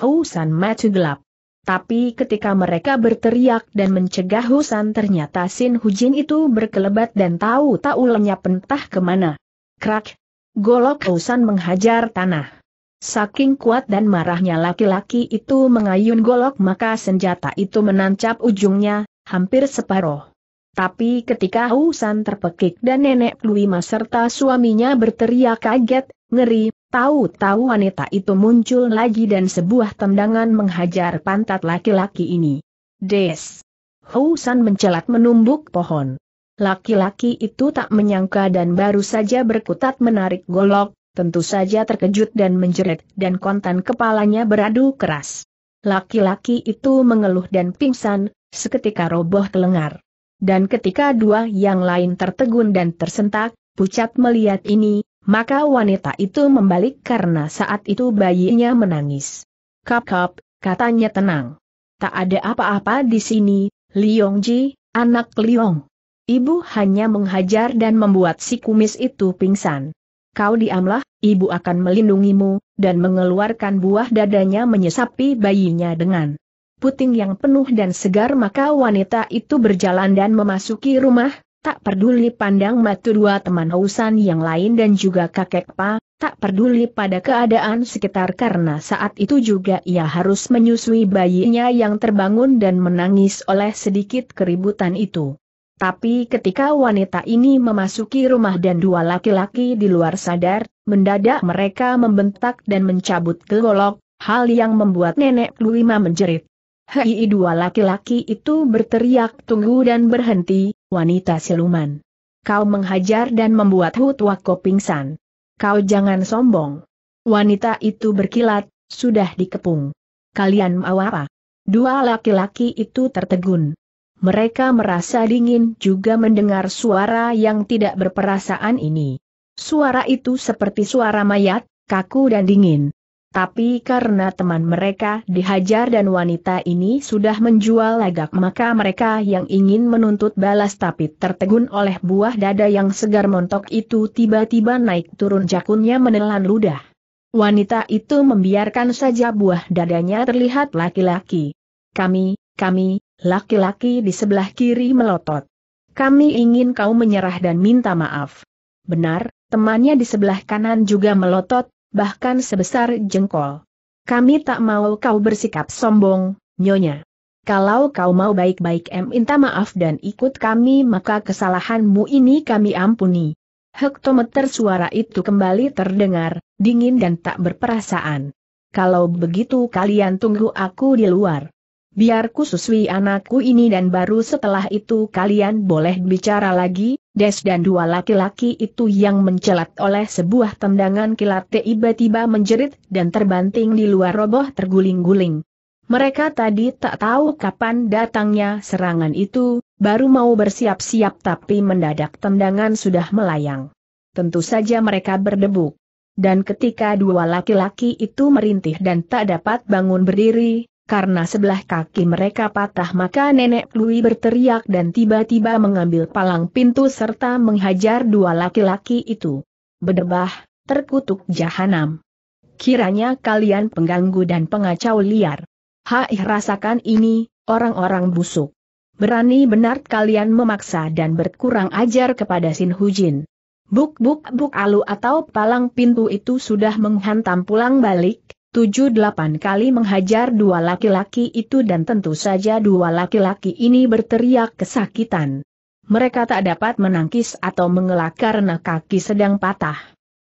Husan maju gelap. Tapi ketika mereka berteriak dan mencegah Husan ternyata Sin Hujin itu berkelebat dan tahu-tahu lenyap entah kemana. Krak! Golok Husan menghajar tanah. Saking kuat dan marahnya laki-laki itu mengayun golok maka senjata itu menancap ujungnya, hampir separoh. Tapi ketika Husan terpekik dan nenek Luima serta suaminya berteriak kaget, ngeri, tahu-tahu wanita itu muncul lagi dan sebuah tendangan menghajar pantat laki-laki ini. Des! Husan mencelat menumbuk pohon. Laki-laki itu tak menyangka dan baru saja berkutat menarik golok, tentu saja terkejut dan menjerit dan kontan kepalanya beradu keras. Laki-laki itu mengeluh dan pingsan, seketika roboh telengar. Dan ketika dua yang lain tertegun dan tersentak, pucat melihat ini, maka wanita itu membalik karena saat itu bayinya menangis. Kap-kap, katanya tenang. Tak ada apa-apa di sini, Liongji, anak Liong. Ibu hanya menghajar dan membuat si kumis itu pingsan. Kau diamlah, ibu akan melindungimu, dan mengeluarkan buah dadanya menyesapi bayinya dengan puting yang penuh dan segar maka wanita itu berjalan dan memasuki rumah, tak peduli pandang mata dua teman hausan yang lain dan juga kakek pa, tak peduli pada keadaan sekitar karena saat itu juga ia harus menyusui bayinya yang terbangun dan menangis oleh sedikit keributan itu. Tapi ketika wanita ini memasuki rumah dan dua laki-laki di luar sadar, mendadak mereka membentak dan mencabut golok, hal yang membuat nenek Luima menjerit. Hei dua laki-laki itu berteriak tunggu dan berhenti, wanita siluman. Kau menghajar dan membuat Hutuako pingsan. Kau jangan sombong. Wanita itu berkilat, sudah dikepung. Kalian mau apa? Dua laki-laki itu tertegun. Mereka merasa dingin juga mendengar suara yang tidak berperasaan ini. Suara itu seperti suara mayat, kaku dan dingin. Tapi karena teman mereka dihajar dan wanita ini sudah menjual lagak maka mereka yang ingin menuntut balas tapi tertegun oleh buah dada yang segar montok itu tiba-tiba naik turun jakunnya menelan ludah. Wanita itu membiarkan saja buah dadanya terlihat laki-laki. Kami, kami, laki-laki di sebelah kiri melotot. Kami ingin kau menyerah dan minta maaf. Benar, temannya di sebelah kanan juga melotot, bahkan sebesar jengkol. Kami tak mau kau bersikap sombong, Nyonya. Kalau kau mau baik-baik em minta maaf dan ikut kami maka kesalahanmu ini kami ampuni. Hektometer suara itu kembali terdengar, dingin dan tak berperasaan. Kalau begitu kalian tunggu aku di luar biar kususui anakku ini dan baru setelah itu kalian boleh bicara lagi, Des dan dua laki-laki itu yang mencelat oleh sebuah tendangan kilat tiba-tiba menjerit dan terbanting di luar roboh terguling-guling. Mereka tadi tak tahu kapan datangnya serangan itu, baru mau bersiap-siap tapi mendadak tendangan sudah melayang. Tentu saja mereka berdebuk. Dan ketika dua laki-laki itu merintih dan tak dapat bangun berdiri, karena sebelah kaki mereka patah maka nenek Lui berteriak dan tiba-tiba mengambil palang pintu serta menghajar dua laki-laki itu. Berdebah, terkutuk jahanam. Kiranya kalian pengganggu dan pengacau liar. Hai rasakan ini, orang-orang busuk. Berani benar kalian memaksa dan berkurang ajar kepada Sin Hujin. Buk-buk-buk alu atau palang pintu itu sudah menghantam pulang balik, tujuh delapan kali menghajar dua laki-laki itu dan tentu saja dua laki-laki ini berteriak kesakitan. Mereka tak dapat menangkis atau mengelak karena kaki sedang patah.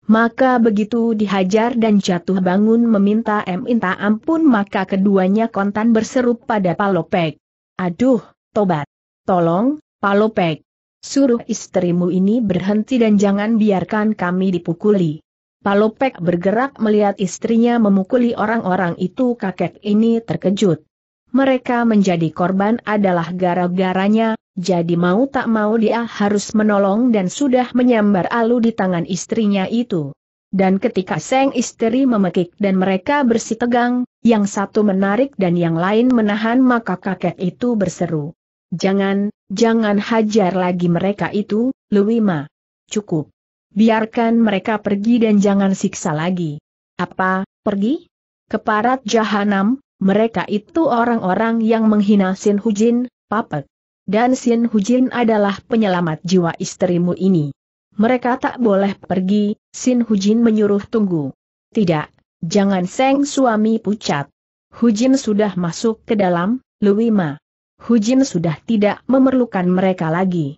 Maka begitu dihajar dan jatuh bangun meminta minta ampun maka keduanya kontan berseru pada Palopek. Aduh, tobat. Tolong, Palopek. Suruh istrimu ini berhenti dan jangan biarkan kami dipukuli. Palopek bergerak melihat istrinya memukuli orang-orang itu kakek ini terkejut. Mereka menjadi korban adalah gara-garanya, jadi mau tak mau dia harus menolong dan sudah menyambar alu di tangan istrinya itu. Dan ketika seng istri memekik dan mereka tegang, yang satu menarik dan yang lain menahan maka kakek itu berseru. Jangan, jangan hajar lagi mereka itu, Luwima. Cukup biarkan mereka pergi dan jangan siksa lagi. Apa, pergi? Keparat jahanam, mereka itu orang-orang yang menghina Sin Hujin, papet. Dan Sin Hujin adalah penyelamat jiwa istrimu ini. Mereka tak boleh pergi, Sin Hujin menyuruh tunggu. Tidak, jangan seng suami pucat. Hujin sudah masuk ke dalam, Luwima. Hujin sudah tidak memerlukan mereka lagi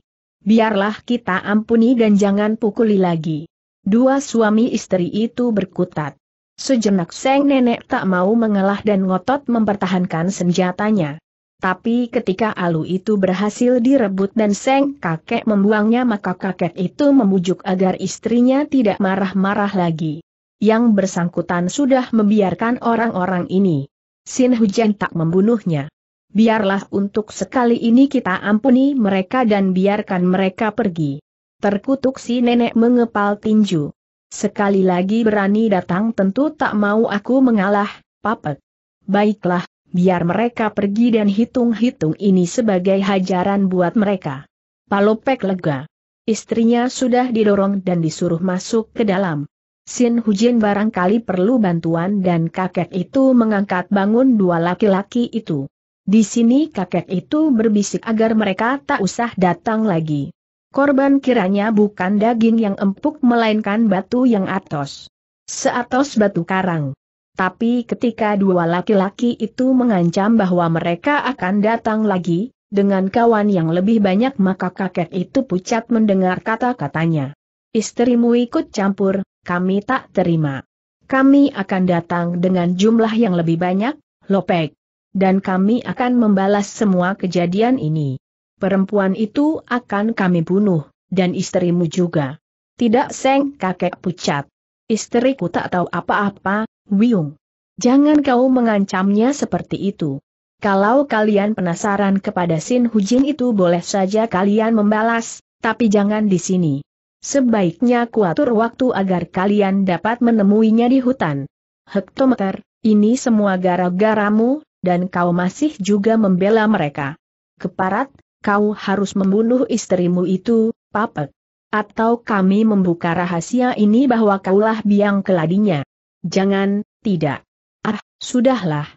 biarlah kita ampuni dan jangan pukuli lagi. Dua suami istri itu berkutat. Sejenak Seng Nenek tak mau mengalah dan ngotot mempertahankan senjatanya. Tapi ketika Alu itu berhasil direbut dan Seng kakek membuangnya maka kakek itu membujuk agar istrinya tidak marah-marah lagi. Yang bersangkutan sudah membiarkan orang-orang ini. Sin Hujan tak membunuhnya biarlah untuk sekali ini kita ampuni mereka dan biarkan mereka pergi. Terkutuk si nenek mengepal tinju. Sekali lagi berani datang tentu tak mau aku mengalah, papet. Baiklah, biar mereka pergi dan hitung-hitung ini sebagai hajaran buat mereka. Palopek lega. Istrinya sudah didorong dan disuruh masuk ke dalam. Sin Hujin barangkali perlu bantuan dan kakek itu mengangkat bangun dua laki-laki itu. Di sini kakek itu berbisik agar mereka tak usah datang lagi. Korban kiranya bukan daging yang empuk melainkan batu yang atos. Seatos batu karang. Tapi ketika dua laki-laki itu mengancam bahwa mereka akan datang lagi, dengan kawan yang lebih banyak maka kakek itu pucat mendengar kata-katanya. Istrimu ikut campur, kami tak terima. Kami akan datang dengan jumlah yang lebih banyak, Lopek dan kami akan membalas semua kejadian ini. Perempuan itu akan kami bunuh, dan istrimu juga. Tidak seng kakek pucat. Istriku tak tahu apa-apa, Wiung. Jangan kau mengancamnya seperti itu. Kalau kalian penasaran kepada Sin Hujin itu boleh saja kalian membalas, tapi jangan di sini. Sebaiknya kuatur waktu agar kalian dapat menemuinya di hutan. Hektometer, ini semua gara-garamu, dan kau masih juga membela mereka. Keparat, kau harus membunuh istrimu itu, Papa. Atau kami membuka rahasia ini bahwa kaulah biang keladinya. Jangan, tidak. Ah, sudahlah.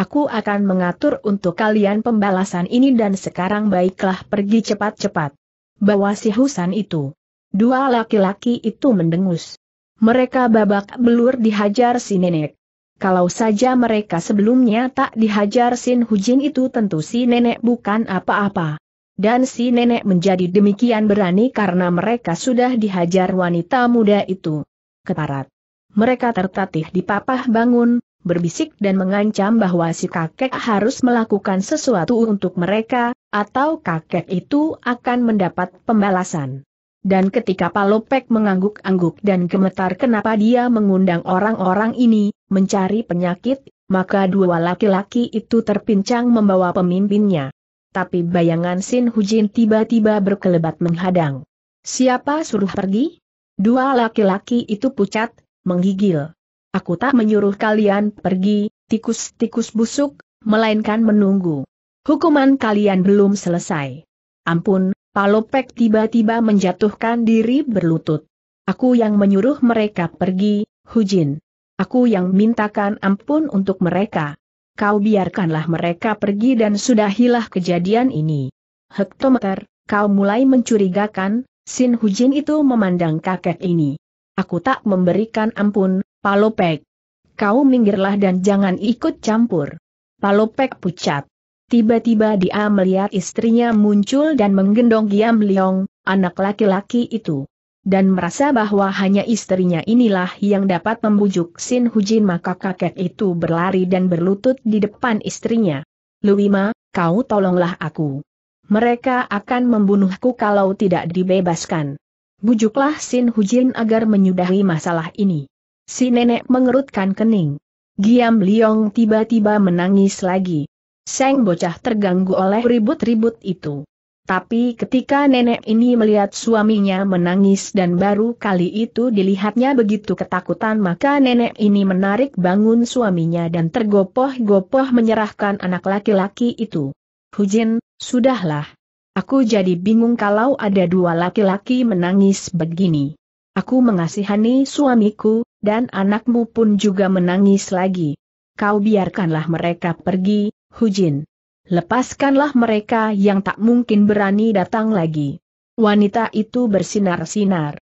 Aku akan mengatur untuk kalian pembalasan ini dan sekarang baiklah pergi cepat-cepat. Bawa si Husan itu. Dua laki-laki itu mendengus. Mereka babak belur dihajar si nenek. Kalau saja mereka sebelumnya tak dihajar Sin Hujin itu tentu si nenek bukan apa-apa. Dan si nenek menjadi demikian berani karena mereka sudah dihajar wanita muda itu. Keparat. Mereka tertatih di papah bangun, berbisik dan mengancam bahwa si kakek harus melakukan sesuatu untuk mereka, atau kakek itu akan mendapat pembalasan. Dan ketika Palopek mengangguk-angguk dan gemetar kenapa dia mengundang orang-orang ini, mencari penyakit, maka dua laki-laki itu terpincang membawa pemimpinnya. Tapi bayangan Sin Hujin tiba-tiba berkelebat menghadang. Siapa suruh pergi? Dua laki-laki itu pucat, menggigil. Aku tak menyuruh kalian pergi, tikus-tikus busuk, melainkan menunggu. Hukuman kalian belum selesai. Ampun, Palopek tiba-tiba menjatuhkan diri berlutut. Aku yang menyuruh mereka pergi, Hujin. Aku yang mintakan ampun untuk mereka. Kau biarkanlah mereka pergi dan sudahilah kejadian ini. Hektometer, kau mulai mencurigakan, Sin Hujin itu memandang kakek ini. Aku tak memberikan ampun, Palopek. Kau minggirlah dan jangan ikut campur. Palopek pucat. Tiba-tiba dia melihat istrinya muncul dan menggendong Giam Leong, anak laki-laki itu. Dan merasa bahwa hanya istrinya inilah yang dapat membujuk Sin Hujin maka kakek itu berlari dan berlutut di depan istrinya. Luima, kau tolonglah aku. Mereka akan membunuhku kalau tidak dibebaskan. Bujuklah Sin Hujin agar menyudahi masalah ini. Si nenek mengerutkan kening. Giam Liong tiba-tiba menangis lagi. Seng bocah terganggu oleh ribut-ribut itu. Tapi ketika nenek ini melihat suaminya menangis dan baru kali itu dilihatnya begitu ketakutan maka nenek ini menarik bangun suaminya dan tergopoh-gopoh menyerahkan anak laki-laki itu. Hujin, sudahlah. Aku jadi bingung kalau ada dua laki-laki menangis begini. Aku mengasihani suamiku, dan anakmu pun juga menangis lagi. Kau biarkanlah mereka pergi, Hujin. Lepaskanlah mereka yang tak mungkin berani datang lagi. Wanita itu bersinar-sinar.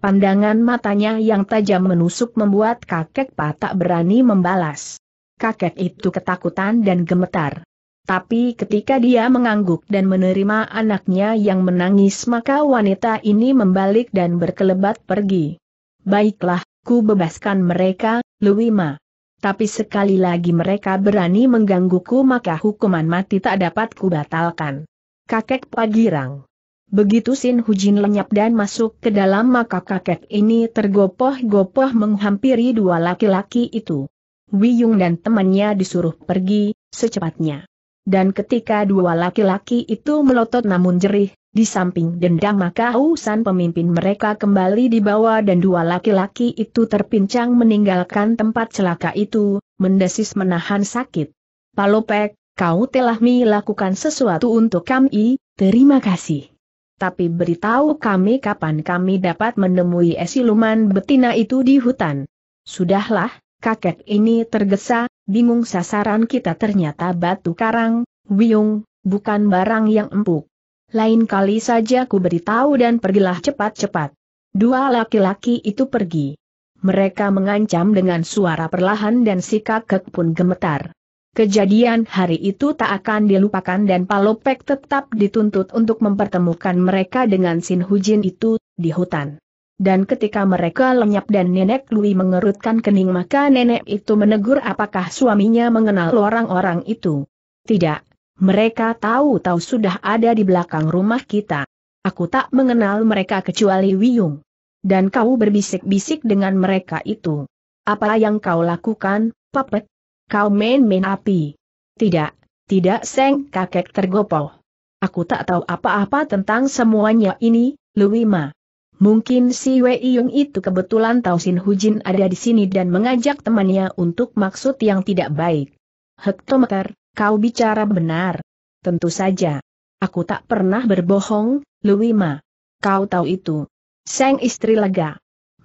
Pandangan matanya yang tajam menusuk membuat kakek pa tak berani membalas. Kakek itu ketakutan dan gemetar. Tapi ketika dia mengangguk dan menerima anaknya yang menangis maka wanita ini membalik dan berkelebat pergi. Baiklah, ku bebaskan mereka, Luwima tapi sekali lagi mereka berani menggangguku maka hukuman mati tak dapat kubatalkan. Kakek Pagirang. Begitu Sin Hujin lenyap dan masuk ke dalam maka kakek ini tergopoh-gopoh menghampiri dua laki-laki itu. Wiyung dan temannya disuruh pergi, secepatnya. Dan ketika dua laki-laki itu melotot namun jerih, di samping dendam maka usan pemimpin mereka kembali dibawa dan dua laki-laki itu terpincang meninggalkan tempat celaka itu, mendesis menahan sakit. Palopek, kau telah melakukan sesuatu untuk kami, terima kasih. Tapi beritahu kami kapan kami dapat menemui esiluman betina itu di hutan. Sudahlah, kakek ini tergesa, bingung sasaran kita ternyata batu karang, wiung, bukan barang yang empuk. Lain kali saja ku beritahu dan pergilah cepat-cepat. Dua laki-laki itu pergi. Mereka mengancam dengan suara perlahan dan si kakek pun gemetar. Kejadian hari itu tak akan dilupakan dan Palopek tetap dituntut untuk mempertemukan mereka dengan Sin Hujin itu, di hutan. Dan ketika mereka lenyap dan Nenek Lui mengerutkan kening maka Nenek itu menegur apakah suaminya mengenal orang-orang itu. Tidak, mereka tahu-tahu sudah ada di belakang rumah kita. Aku tak mengenal mereka kecuali Wiyung. Dan kau berbisik-bisik dengan mereka itu. Apa yang kau lakukan, papet? Kau main-main api. Tidak, tidak seng kakek tergopoh. Aku tak tahu apa-apa tentang semuanya ini, Luwima. Mungkin si Wei itu kebetulan tahu Sin Hujin ada di sini dan mengajak temannya untuk maksud yang tidak baik. Hektometer, Kau bicara benar. Tentu saja. Aku tak pernah berbohong, Luwima. Kau tahu itu. Seng istri lega.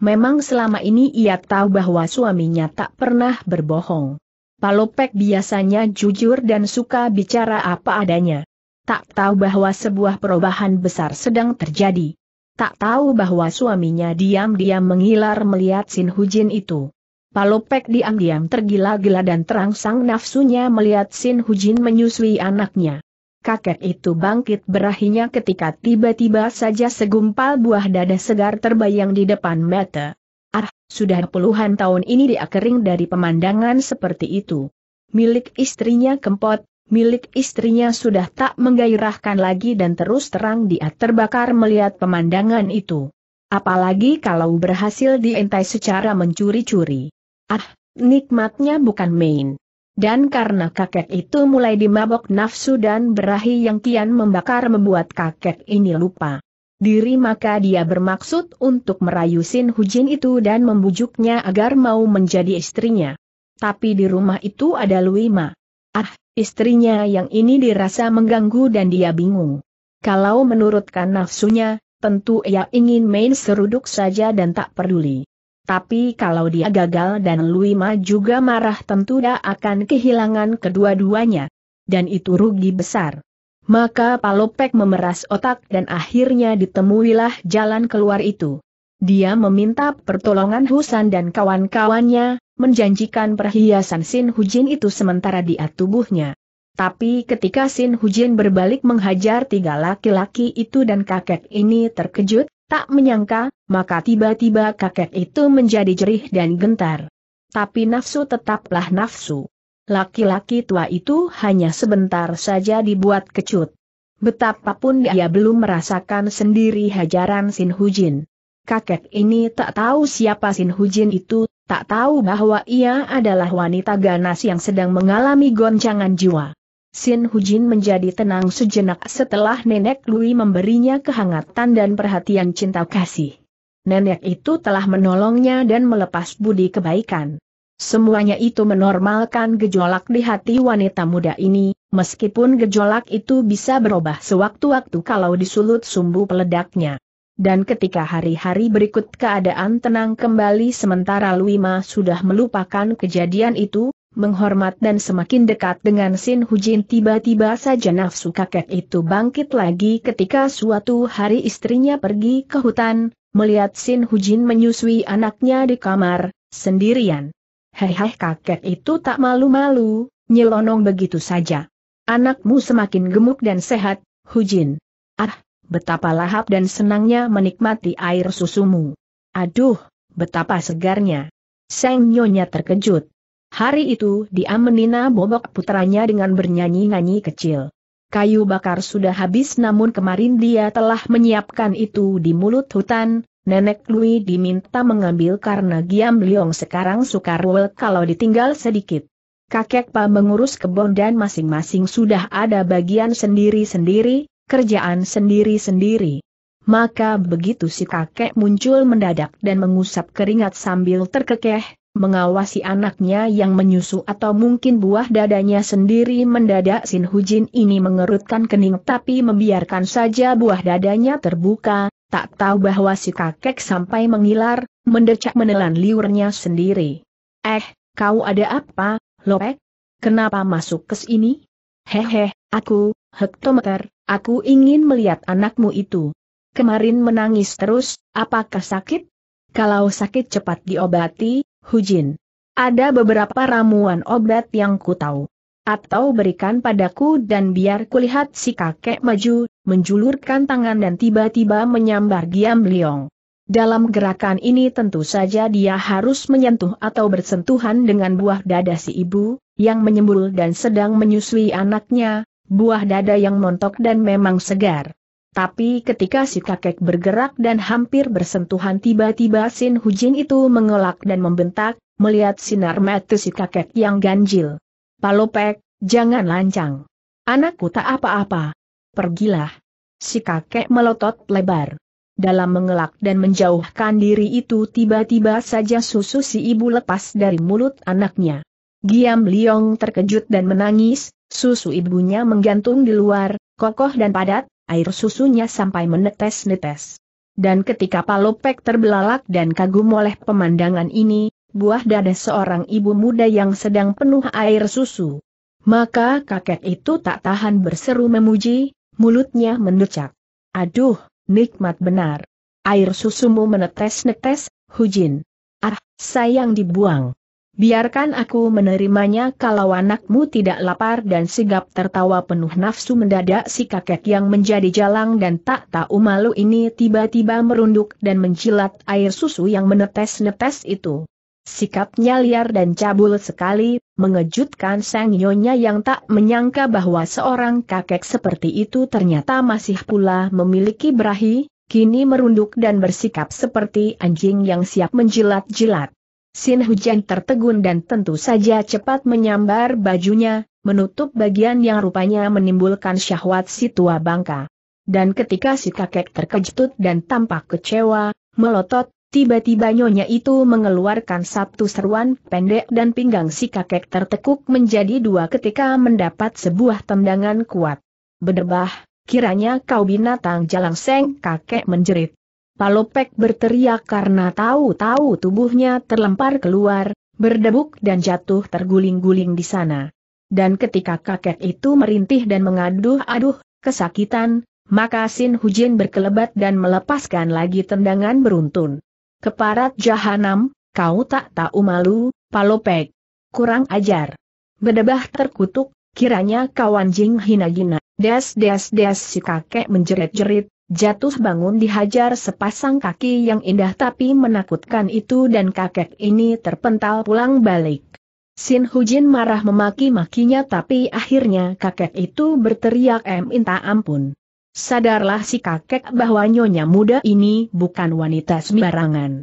Memang selama ini ia tahu bahwa suaminya tak pernah berbohong. Palopek biasanya jujur dan suka bicara apa adanya. Tak tahu bahwa sebuah perubahan besar sedang terjadi. Tak tahu bahwa suaminya diam-diam mengilar melihat Sin Hujin itu. Palopek diam-diam tergila-gila dan terangsang nafsunya melihat Sin Hujin menyusui anaknya. Kakek itu bangkit berahinya ketika tiba-tiba saja segumpal buah dada segar terbayang di depan mata. Ah, sudah puluhan tahun ini dia kering dari pemandangan seperti itu. Milik istrinya kempot, milik istrinya sudah tak menggairahkan lagi dan terus terang dia terbakar melihat pemandangan itu. Apalagi kalau berhasil diintai secara mencuri-curi. Ah, nikmatnya bukan main. Dan karena kakek itu mulai dimabok nafsu dan berahi yang kian membakar membuat kakek ini lupa diri maka dia bermaksud untuk merayu Sin Hujin itu dan membujuknya agar mau menjadi istrinya. Tapi di rumah itu ada Luima. Ah, istrinya yang ini dirasa mengganggu dan dia bingung. Kalau menurutkan nafsunya, tentu ia ingin main seruduk saja dan tak peduli. Tapi kalau dia gagal dan Luima juga marah tentu dia akan kehilangan kedua-duanya. Dan itu rugi besar. Maka Palopek memeras otak dan akhirnya ditemuilah jalan keluar itu. Dia meminta pertolongan Husan dan kawan-kawannya, menjanjikan perhiasan Sin Hujin itu sementara di tubuhnya. Tapi ketika Sin Hujin berbalik menghajar tiga laki-laki itu dan kakek ini terkejut, Tak menyangka, maka tiba-tiba kakek itu menjadi jerih dan gentar. Tapi nafsu tetaplah nafsu. Laki-laki tua itu hanya sebentar saja dibuat kecut. Betapapun dia belum merasakan sendiri hajaran Sin Hujin. Kakek ini tak tahu siapa Sin Hujin itu, tak tahu bahwa ia adalah wanita ganas yang sedang mengalami goncangan jiwa. Sin Hujin menjadi tenang sejenak setelah nenek Lui memberinya kehangatan dan perhatian cinta kasih. Nenek itu telah menolongnya dan melepas budi kebaikan. Semuanya itu menormalkan gejolak di hati wanita muda ini, meskipun gejolak itu bisa berubah sewaktu-waktu kalau disulut sumbu peledaknya. Dan ketika hari-hari berikut keadaan tenang kembali sementara Luima sudah melupakan kejadian itu, menghormat dan semakin dekat dengan Sin Hujin tiba-tiba saja nafsu kakek itu bangkit lagi ketika suatu hari istrinya pergi ke hutan, melihat Sin Hujin menyusui anaknya di kamar, sendirian. Hehehe kakek itu tak malu-malu, nyelonong begitu saja. Anakmu semakin gemuk dan sehat, Hujin. Ah, betapa lahap dan senangnya menikmati air susumu. Aduh, betapa segarnya. Seng Nyonya terkejut. Hari itu dia menina bobok putranya dengan bernyanyi-nyanyi kecil. Kayu bakar sudah habis namun kemarin dia telah menyiapkan itu di mulut hutan, Nenek Lui diminta mengambil karena Giam Liong sekarang sukarwel kalau ditinggal sedikit. Kakek Pa mengurus kebun dan masing-masing sudah ada bagian sendiri-sendiri, kerjaan sendiri-sendiri. Maka begitu si kakek muncul mendadak dan mengusap keringat sambil terkekeh, mengawasi anaknya yang menyusu atau mungkin buah dadanya sendiri mendadak Sin Hujin ini mengerutkan kening tapi membiarkan saja buah dadanya terbuka, tak tahu bahwa si kakek sampai mengilar, mendecak menelan liurnya sendiri. Eh, kau ada apa, Lopek? Kenapa masuk ke sini? Hehe, aku, hektometer, aku ingin melihat anakmu itu. Kemarin menangis terus, apakah sakit? Kalau sakit cepat diobati, Hujin. Ada beberapa ramuan obat yang ku tahu. Atau berikan padaku dan biar kulihat si kakek maju, menjulurkan tangan dan tiba-tiba menyambar Giam Liong. Dalam gerakan ini tentu saja dia harus menyentuh atau bersentuhan dengan buah dada si ibu, yang menyembul dan sedang menyusui anaknya, buah dada yang montok dan memang segar. Tapi ketika si kakek bergerak dan hampir bersentuhan tiba-tiba Sin Hujin itu mengelak dan membentak, melihat sinar mata si kakek yang ganjil. Palopek, jangan lancang. Anakku tak apa-apa. Pergilah. Si kakek melotot lebar. Dalam mengelak dan menjauhkan diri itu tiba-tiba saja susu si ibu lepas dari mulut anaknya. Giam Liong terkejut dan menangis, susu ibunya menggantung di luar, kokoh dan padat, air susunya sampai menetes-netes. Dan ketika Palopek terbelalak dan kagum oleh pemandangan ini, buah dada seorang ibu muda yang sedang penuh air susu. Maka kakek itu tak tahan berseru memuji, mulutnya mendecak. Aduh, nikmat benar. Air susumu menetes-netes, Hujin. Ah, sayang dibuang. Biarkan aku menerimanya kalau anakmu tidak lapar dan sigap tertawa penuh nafsu mendadak si kakek yang menjadi jalang dan tak tahu malu ini tiba-tiba merunduk dan menjilat air susu yang menetes-netes itu. Sikapnya liar dan cabul sekali, mengejutkan sang nyonya yang tak menyangka bahwa seorang kakek seperti itu ternyata masih pula memiliki berahi, kini merunduk dan bersikap seperti anjing yang siap menjilat-jilat. Sin Hujan tertegun dan tentu saja cepat menyambar bajunya, menutup bagian yang rupanya menimbulkan syahwat si tua bangka. Dan ketika si kakek terkejut dan tampak kecewa, melotot, tiba-tiba nyonya itu mengeluarkan satu seruan pendek dan pinggang si kakek tertekuk menjadi dua ketika mendapat sebuah tendangan kuat. Berdebah, kiranya kau binatang jalang seng kakek menjerit. Palopek berteriak karena tahu-tahu tubuhnya terlempar keluar, berdebuk dan jatuh terguling-guling di sana. Dan ketika kakek itu merintih dan mengaduh-aduh, kesakitan, maka Sin Hujin berkelebat dan melepaskan lagi tendangan beruntun. Keparat jahanam, kau tak tahu malu, palopek. Kurang ajar. Bedebah terkutuk, kiranya kawan jing hina gina Des des des si kakek menjerit-jerit, Jatuh bangun dihajar sepasang kaki yang indah tapi menakutkan itu dan kakek ini terpental pulang balik. Sin Hujin marah memaki-makinya tapi akhirnya kakek itu berteriak minta ampun. Sadarlah si kakek bahwa nyonya muda ini bukan wanita sembarangan.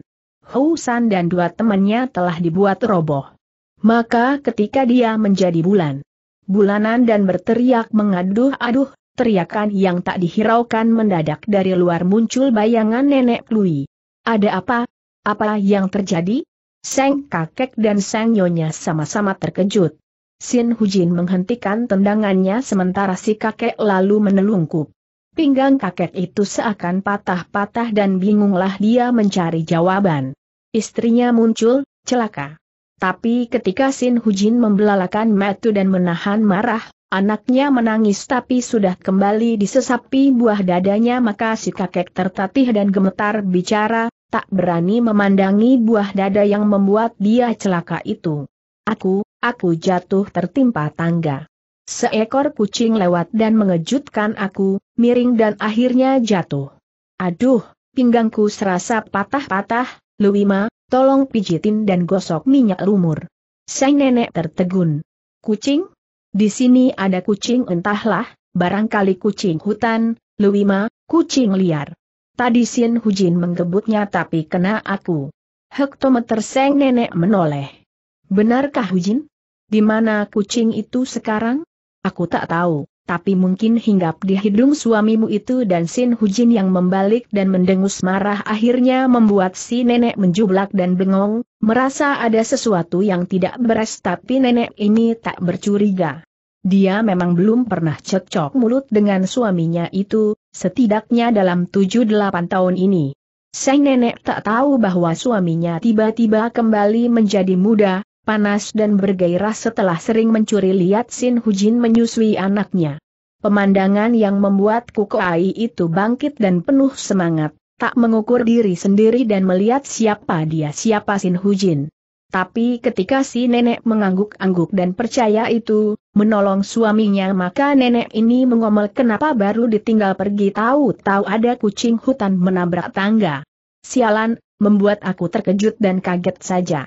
San dan dua temannya telah dibuat roboh. Maka ketika dia menjadi bulan, bulanan dan berteriak mengaduh-aduh, teriakan yang tak dihiraukan mendadak dari luar muncul bayangan nenek Lui. Ada apa? Apa yang terjadi? Seng kakek dan Seng Nyonya sama-sama terkejut. Sin Hujin menghentikan tendangannya sementara si kakek lalu menelungkup. Pinggang kakek itu seakan patah-patah dan bingunglah dia mencari jawaban. Istrinya muncul, celaka. Tapi ketika Sin Hujin membelalakan metu dan menahan marah, Anaknya menangis tapi sudah kembali disesapi buah dadanya maka si kakek tertatih dan gemetar bicara, tak berani memandangi buah dada yang membuat dia celaka itu. Aku, aku jatuh tertimpa tangga. Seekor kucing lewat dan mengejutkan aku, miring dan akhirnya jatuh. Aduh, pinggangku serasa patah-patah, Luima, tolong pijitin dan gosok minyak lumur. Sang nenek tertegun. Kucing? Di sini ada kucing entahlah, barangkali kucing hutan, Luima, kucing liar. Tadi Sin Hujin menggebutnya tapi kena aku. Hektometer seng nenek menoleh. Benarkah Hujin? Di mana kucing itu sekarang? Aku tak tahu tapi mungkin hinggap di hidung suamimu itu dan Sin Hujin yang membalik dan mendengus marah akhirnya membuat si nenek menjublak dan bengong, merasa ada sesuatu yang tidak beres tapi nenek ini tak bercuriga. Dia memang belum pernah cekcok mulut dengan suaminya itu, setidaknya dalam 7-8 tahun ini. Sang nenek tak tahu bahwa suaminya tiba-tiba kembali menjadi muda, panas dan bergairah setelah sering mencuri lihat Sin Hujin menyusui anaknya. Pemandangan yang membuat Ai itu bangkit dan penuh semangat, tak mengukur diri sendiri dan melihat siapa dia siapa Sin Hujin. Tapi ketika si nenek mengangguk-angguk dan percaya itu, menolong suaminya maka nenek ini mengomel kenapa baru ditinggal pergi tahu-tahu ada kucing hutan menabrak tangga. Sialan, membuat aku terkejut dan kaget saja.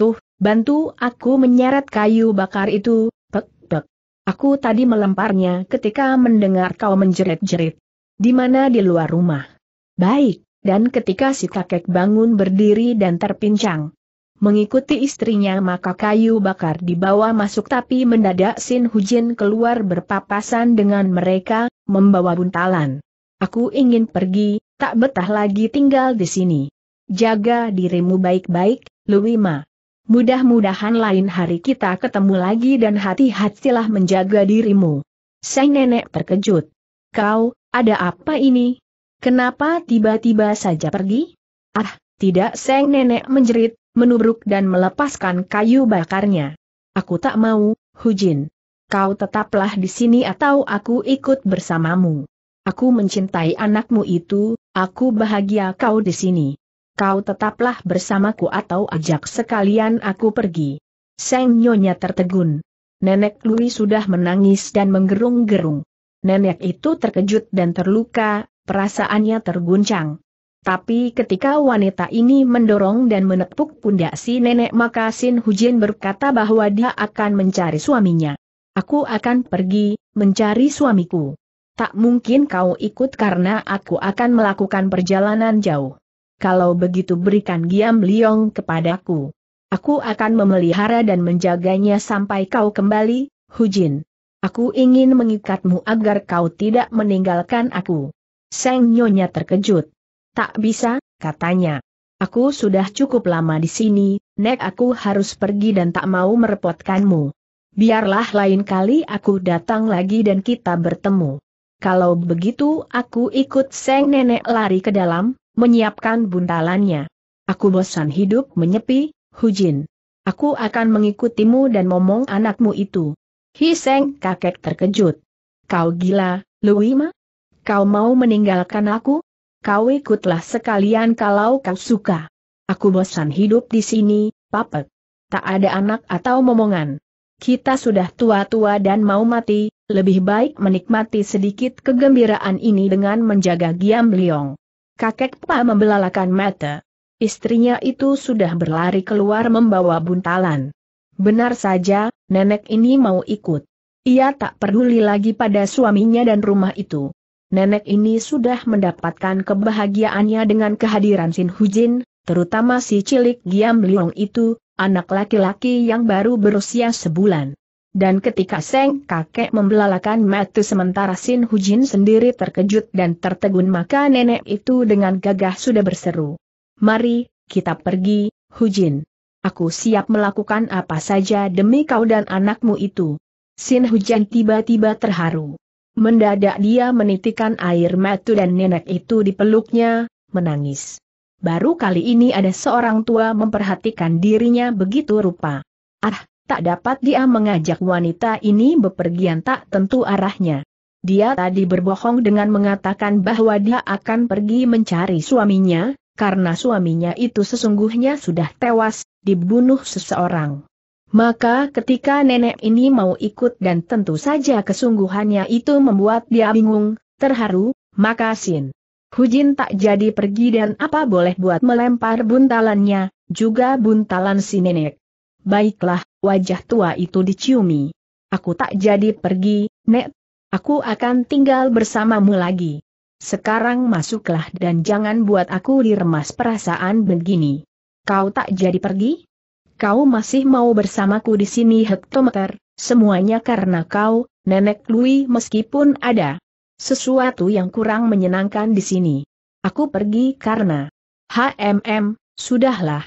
Tuh, Bantu aku menyeret kayu bakar itu, pek, pek. Aku tadi melemparnya ketika mendengar kau menjerit-jerit. Di mana di luar rumah? Baik, dan ketika si kakek bangun berdiri dan terpincang. Mengikuti istrinya maka kayu bakar dibawa masuk tapi mendadak Sin Hujin keluar berpapasan dengan mereka, membawa buntalan. Aku ingin pergi, tak betah lagi tinggal di sini. Jaga dirimu baik-baik, Luwima. Mudah-mudahan lain hari kita ketemu lagi dan hati-hatilah menjaga dirimu. Sang nenek terkejut. Kau, ada apa ini? Kenapa tiba-tiba saja pergi? Ah, tidak sang nenek menjerit, menubruk dan melepaskan kayu bakarnya. Aku tak mau, Hujin. Kau tetaplah di sini atau aku ikut bersamamu. Aku mencintai anakmu itu, aku bahagia kau di sini kau tetaplah bersamaku atau ajak sekalian aku pergi. Seng Nyonya tertegun. Nenek Lui sudah menangis dan menggerung-gerung. Nenek itu terkejut dan terluka, perasaannya terguncang. Tapi ketika wanita ini mendorong dan menepuk pundak si nenek maka Sin Hujin berkata bahwa dia akan mencari suaminya. Aku akan pergi, mencari suamiku. Tak mungkin kau ikut karena aku akan melakukan perjalanan jauh kalau begitu berikan Giam Liong kepadaku. Aku akan memelihara dan menjaganya sampai kau kembali, Hujin. Aku ingin mengikatmu agar kau tidak meninggalkan aku. Seng Nyonya terkejut. Tak bisa, katanya. Aku sudah cukup lama di sini, Nek aku harus pergi dan tak mau merepotkanmu. Biarlah lain kali aku datang lagi dan kita bertemu. Kalau begitu aku ikut Seng Nenek lari ke dalam, menyiapkan buntalannya. Aku bosan hidup menyepi, Hujin. Aku akan mengikutimu dan momong anakmu itu. Hiseng kakek terkejut. Kau gila, Luima? Kau mau meninggalkan aku? Kau ikutlah sekalian kalau kau suka. Aku bosan hidup di sini, Papa. Tak ada anak atau momongan. Kita sudah tua-tua dan mau mati, lebih baik menikmati sedikit kegembiraan ini dengan menjaga Giam Liong. Kakek Pa membelalakan mata. Istrinya itu sudah berlari keluar membawa buntalan. Benar saja, nenek ini mau ikut. Ia tak peduli lagi pada suaminya dan rumah itu. Nenek ini sudah mendapatkan kebahagiaannya dengan kehadiran Sin Hujin, terutama si cilik Giam Liong itu, anak laki-laki yang baru berusia sebulan. Dan ketika Seng kakek membelalakan mata sementara Sin Hujin sendiri terkejut dan tertegun maka nenek itu dengan gagah sudah berseru. Mari, kita pergi, Hujin. Aku siap melakukan apa saja demi kau dan anakmu itu. Sin Hujin tiba-tiba terharu. Mendadak dia menitikan air mata dan nenek itu di peluknya, menangis. Baru kali ini ada seorang tua memperhatikan dirinya begitu rupa. Ah, tak dapat dia mengajak wanita ini bepergian tak tentu arahnya. Dia tadi berbohong dengan mengatakan bahwa dia akan pergi mencari suaminya, karena suaminya itu sesungguhnya sudah tewas, dibunuh seseorang. Maka ketika nenek ini mau ikut dan tentu saja kesungguhannya itu membuat dia bingung, terharu, maka Sin Hujin tak jadi pergi dan apa boleh buat melempar buntalannya, juga buntalan si nenek. Baiklah, wajah tua itu diciumi. Aku tak jadi pergi, Nek. Aku akan tinggal bersamamu lagi. Sekarang masuklah dan jangan buat aku diremas perasaan begini. Kau tak jadi pergi? Kau masih mau bersamaku di sini hektometer, semuanya karena kau, Nenek Lui meskipun ada sesuatu yang kurang menyenangkan di sini. Aku pergi karena... HMM, sudahlah,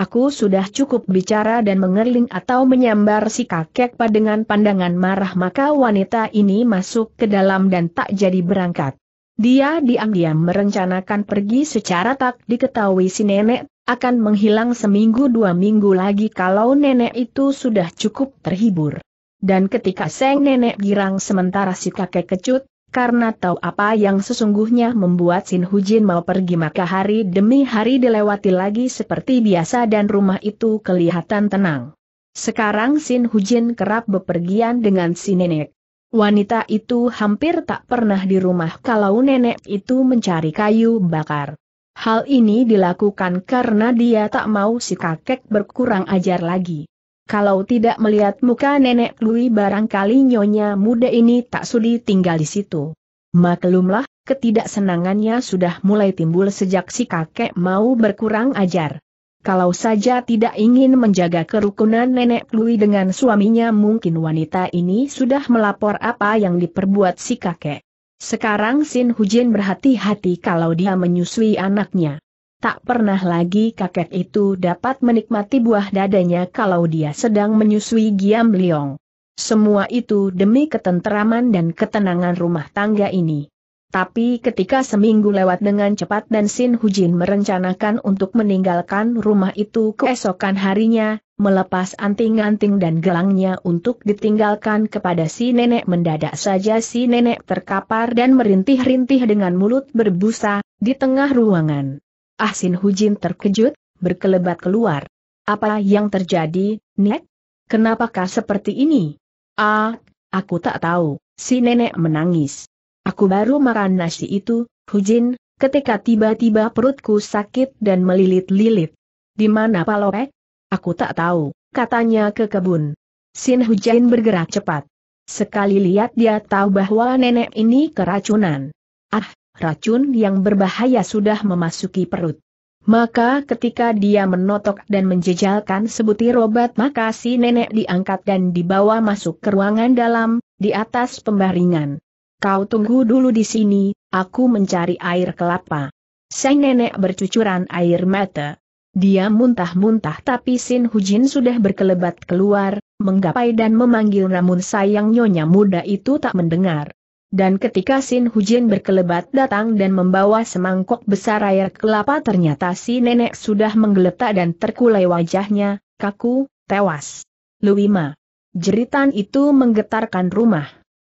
Aku sudah cukup bicara dan mengerling atau menyambar si kakek dengan pandangan marah maka wanita ini masuk ke dalam dan tak jadi berangkat. Dia diam-diam merencanakan pergi secara tak diketahui si nenek, akan menghilang seminggu dua minggu lagi kalau nenek itu sudah cukup terhibur. Dan ketika seng nenek girang sementara si kakek kecut, karena tahu apa yang sesungguhnya membuat Sin Hujin mau pergi maka hari demi hari dilewati lagi seperti biasa dan rumah itu kelihatan tenang. Sekarang Sin Hujin kerap bepergian dengan si nenek. Wanita itu hampir tak pernah di rumah kalau nenek itu mencari kayu bakar. Hal ini dilakukan karena dia tak mau si kakek berkurang ajar lagi. Kalau tidak melihat muka nenek Lui barangkali nyonya muda ini tak sudi tinggal di situ. Maklumlah, ketidaksenangannya sudah mulai timbul sejak si kakek mau berkurang ajar. Kalau saja tidak ingin menjaga kerukunan nenek Lui dengan suaminya mungkin wanita ini sudah melapor apa yang diperbuat si kakek. Sekarang Sin Hujin berhati-hati kalau dia menyusui anaknya. Tak pernah lagi kakek itu dapat menikmati buah dadanya kalau dia sedang menyusui Giam Liong. Semua itu demi ketenteraman dan ketenangan rumah tangga ini. Tapi ketika seminggu lewat dengan cepat dan Sin Hujin merencanakan untuk meninggalkan rumah itu keesokan harinya, melepas anting-anting dan gelangnya untuk ditinggalkan kepada si nenek mendadak saja si nenek terkapar dan merintih-rintih dengan mulut berbusa, di tengah ruangan. Ah Sin Hujin terkejut, berkelebat keluar. Apa yang terjadi, Nek? Kenapakah seperti ini? Ah, aku tak tahu, si nenek menangis. Aku baru makan nasi itu, Hujin, ketika tiba-tiba perutku sakit dan melilit-lilit. Di mana Palopek? Aku tak tahu, katanya ke kebun. Sin Hujain bergerak cepat. Sekali lihat dia tahu bahwa nenek ini keracunan. Ah, racun yang berbahaya sudah memasuki perut. Maka ketika dia menotok dan menjejalkan sebutir obat maka si nenek diangkat dan dibawa masuk ke ruangan dalam, di atas pembaringan. Kau tunggu dulu di sini, aku mencari air kelapa. Sang nenek bercucuran air mata. Dia muntah-muntah tapi Sin Hujin sudah berkelebat keluar, menggapai dan memanggil namun sayang nyonya muda itu tak mendengar. Dan ketika Sin Hujin berkelebat datang dan membawa semangkok besar air kelapa ternyata si nenek sudah menggeletak dan terkulai wajahnya, kaku, tewas. Luima. Jeritan itu menggetarkan rumah.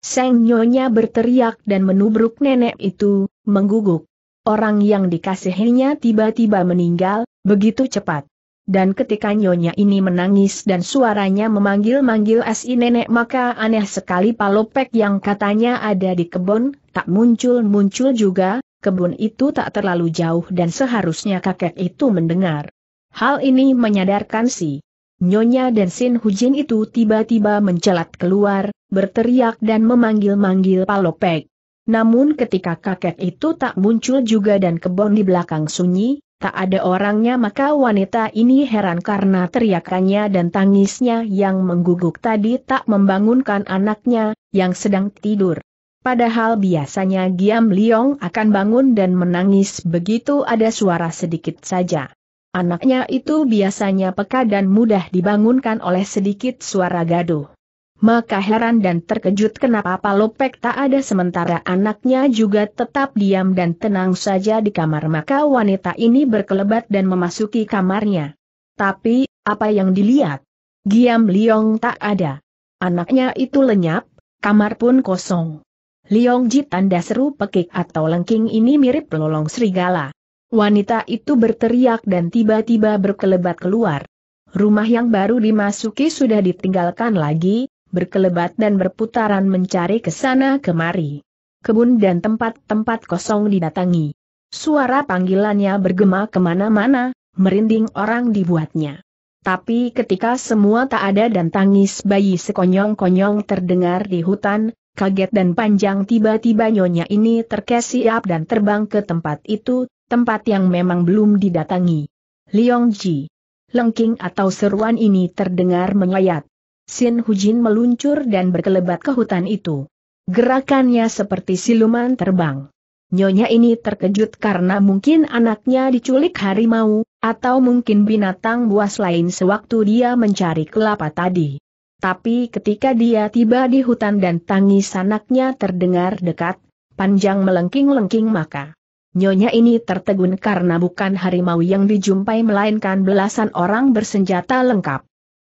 Seng Nyonya berteriak dan menubruk nenek itu, mengguguk. Orang yang dikasihinya tiba-tiba meninggal, begitu cepat dan ketika nyonya ini menangis dan suaranya memanggil-manggil si nenek maka aneh sekali palopek yang katanya ada di kebun, tak muncul-muncul juga, kebun itu tak terlalu jauh dan seharusnya kakek itu mendengar. Hal ini menyadarkan si Nyonya dan Sin Hujin itu tiba-tiba mencelat keluar, berteriak dan memanggil-manggil palopek. Namun ketika kakek itu tak muncul juga dan kebun di belakang sunyi, tak ada orangnya maka wanita ini heran karena teriakannya dan tangisnya yang mengguguk tadi tak membangunkan anaknya, yang sedang tidur. Padahal biasanya Giam Liong akan bangun dan menangis begitu ada suara sedikit saja. Anaknya itu biasanya peka dan mudah dibangunkan oleh sedikit suara gaduh maka heran dan terkejut kenapa Palopek tak ada sementara anaknya juga tetap diam dan tenang saja di kamar maka wanita ini berkelebat dan memasuki kamarnya. Tapi, apa yang dilihat? Giam Liong tak ada. Anaknya itu lenyap, kamar pun kosong. Liong Ji tanda seru pekik atau lengking ini mirip lolong serigala. Wanita itu berteriak dan tiba-tiba berkelebat keluar. Rumah yang baru dimasuki sudah ditinggalkan lagi, berkelebat dan berputaran mencari ke sana kemari. Kebun dan tempat-tempat kosong didatangi. Suara panggilannya bergema kemana-mana, merinding orang dibuatnya. Tapi ketika semua tak ada dan tangis bayi sekonyong-konyong terdengar di hutan, kaget dan panjang tiba-tiba nyonya ini terkesiap dan terbang ke tempat itu, tempat yang memang belum didatangi. Liong Ji. Lengking atau seruan ini terdengar menyayat. Sin Hujin meluncur dan berkelebat ke hutan itu. Gerakannya seperti siluman terbang. Nyonya ini terkejut karena mungkin anaknya diculik harimau, atau mungkin binatang buas lain sewaktu dia mencari kelapa tadi. Tapi ketika dia tiba di hutan dan tangis anaknya terdengar dekat, panjang melengking-lengking maka. Nyonya ini tertegun karena bukan harimau yang dijumpai melainkan belasan orang bersenjata lengkap.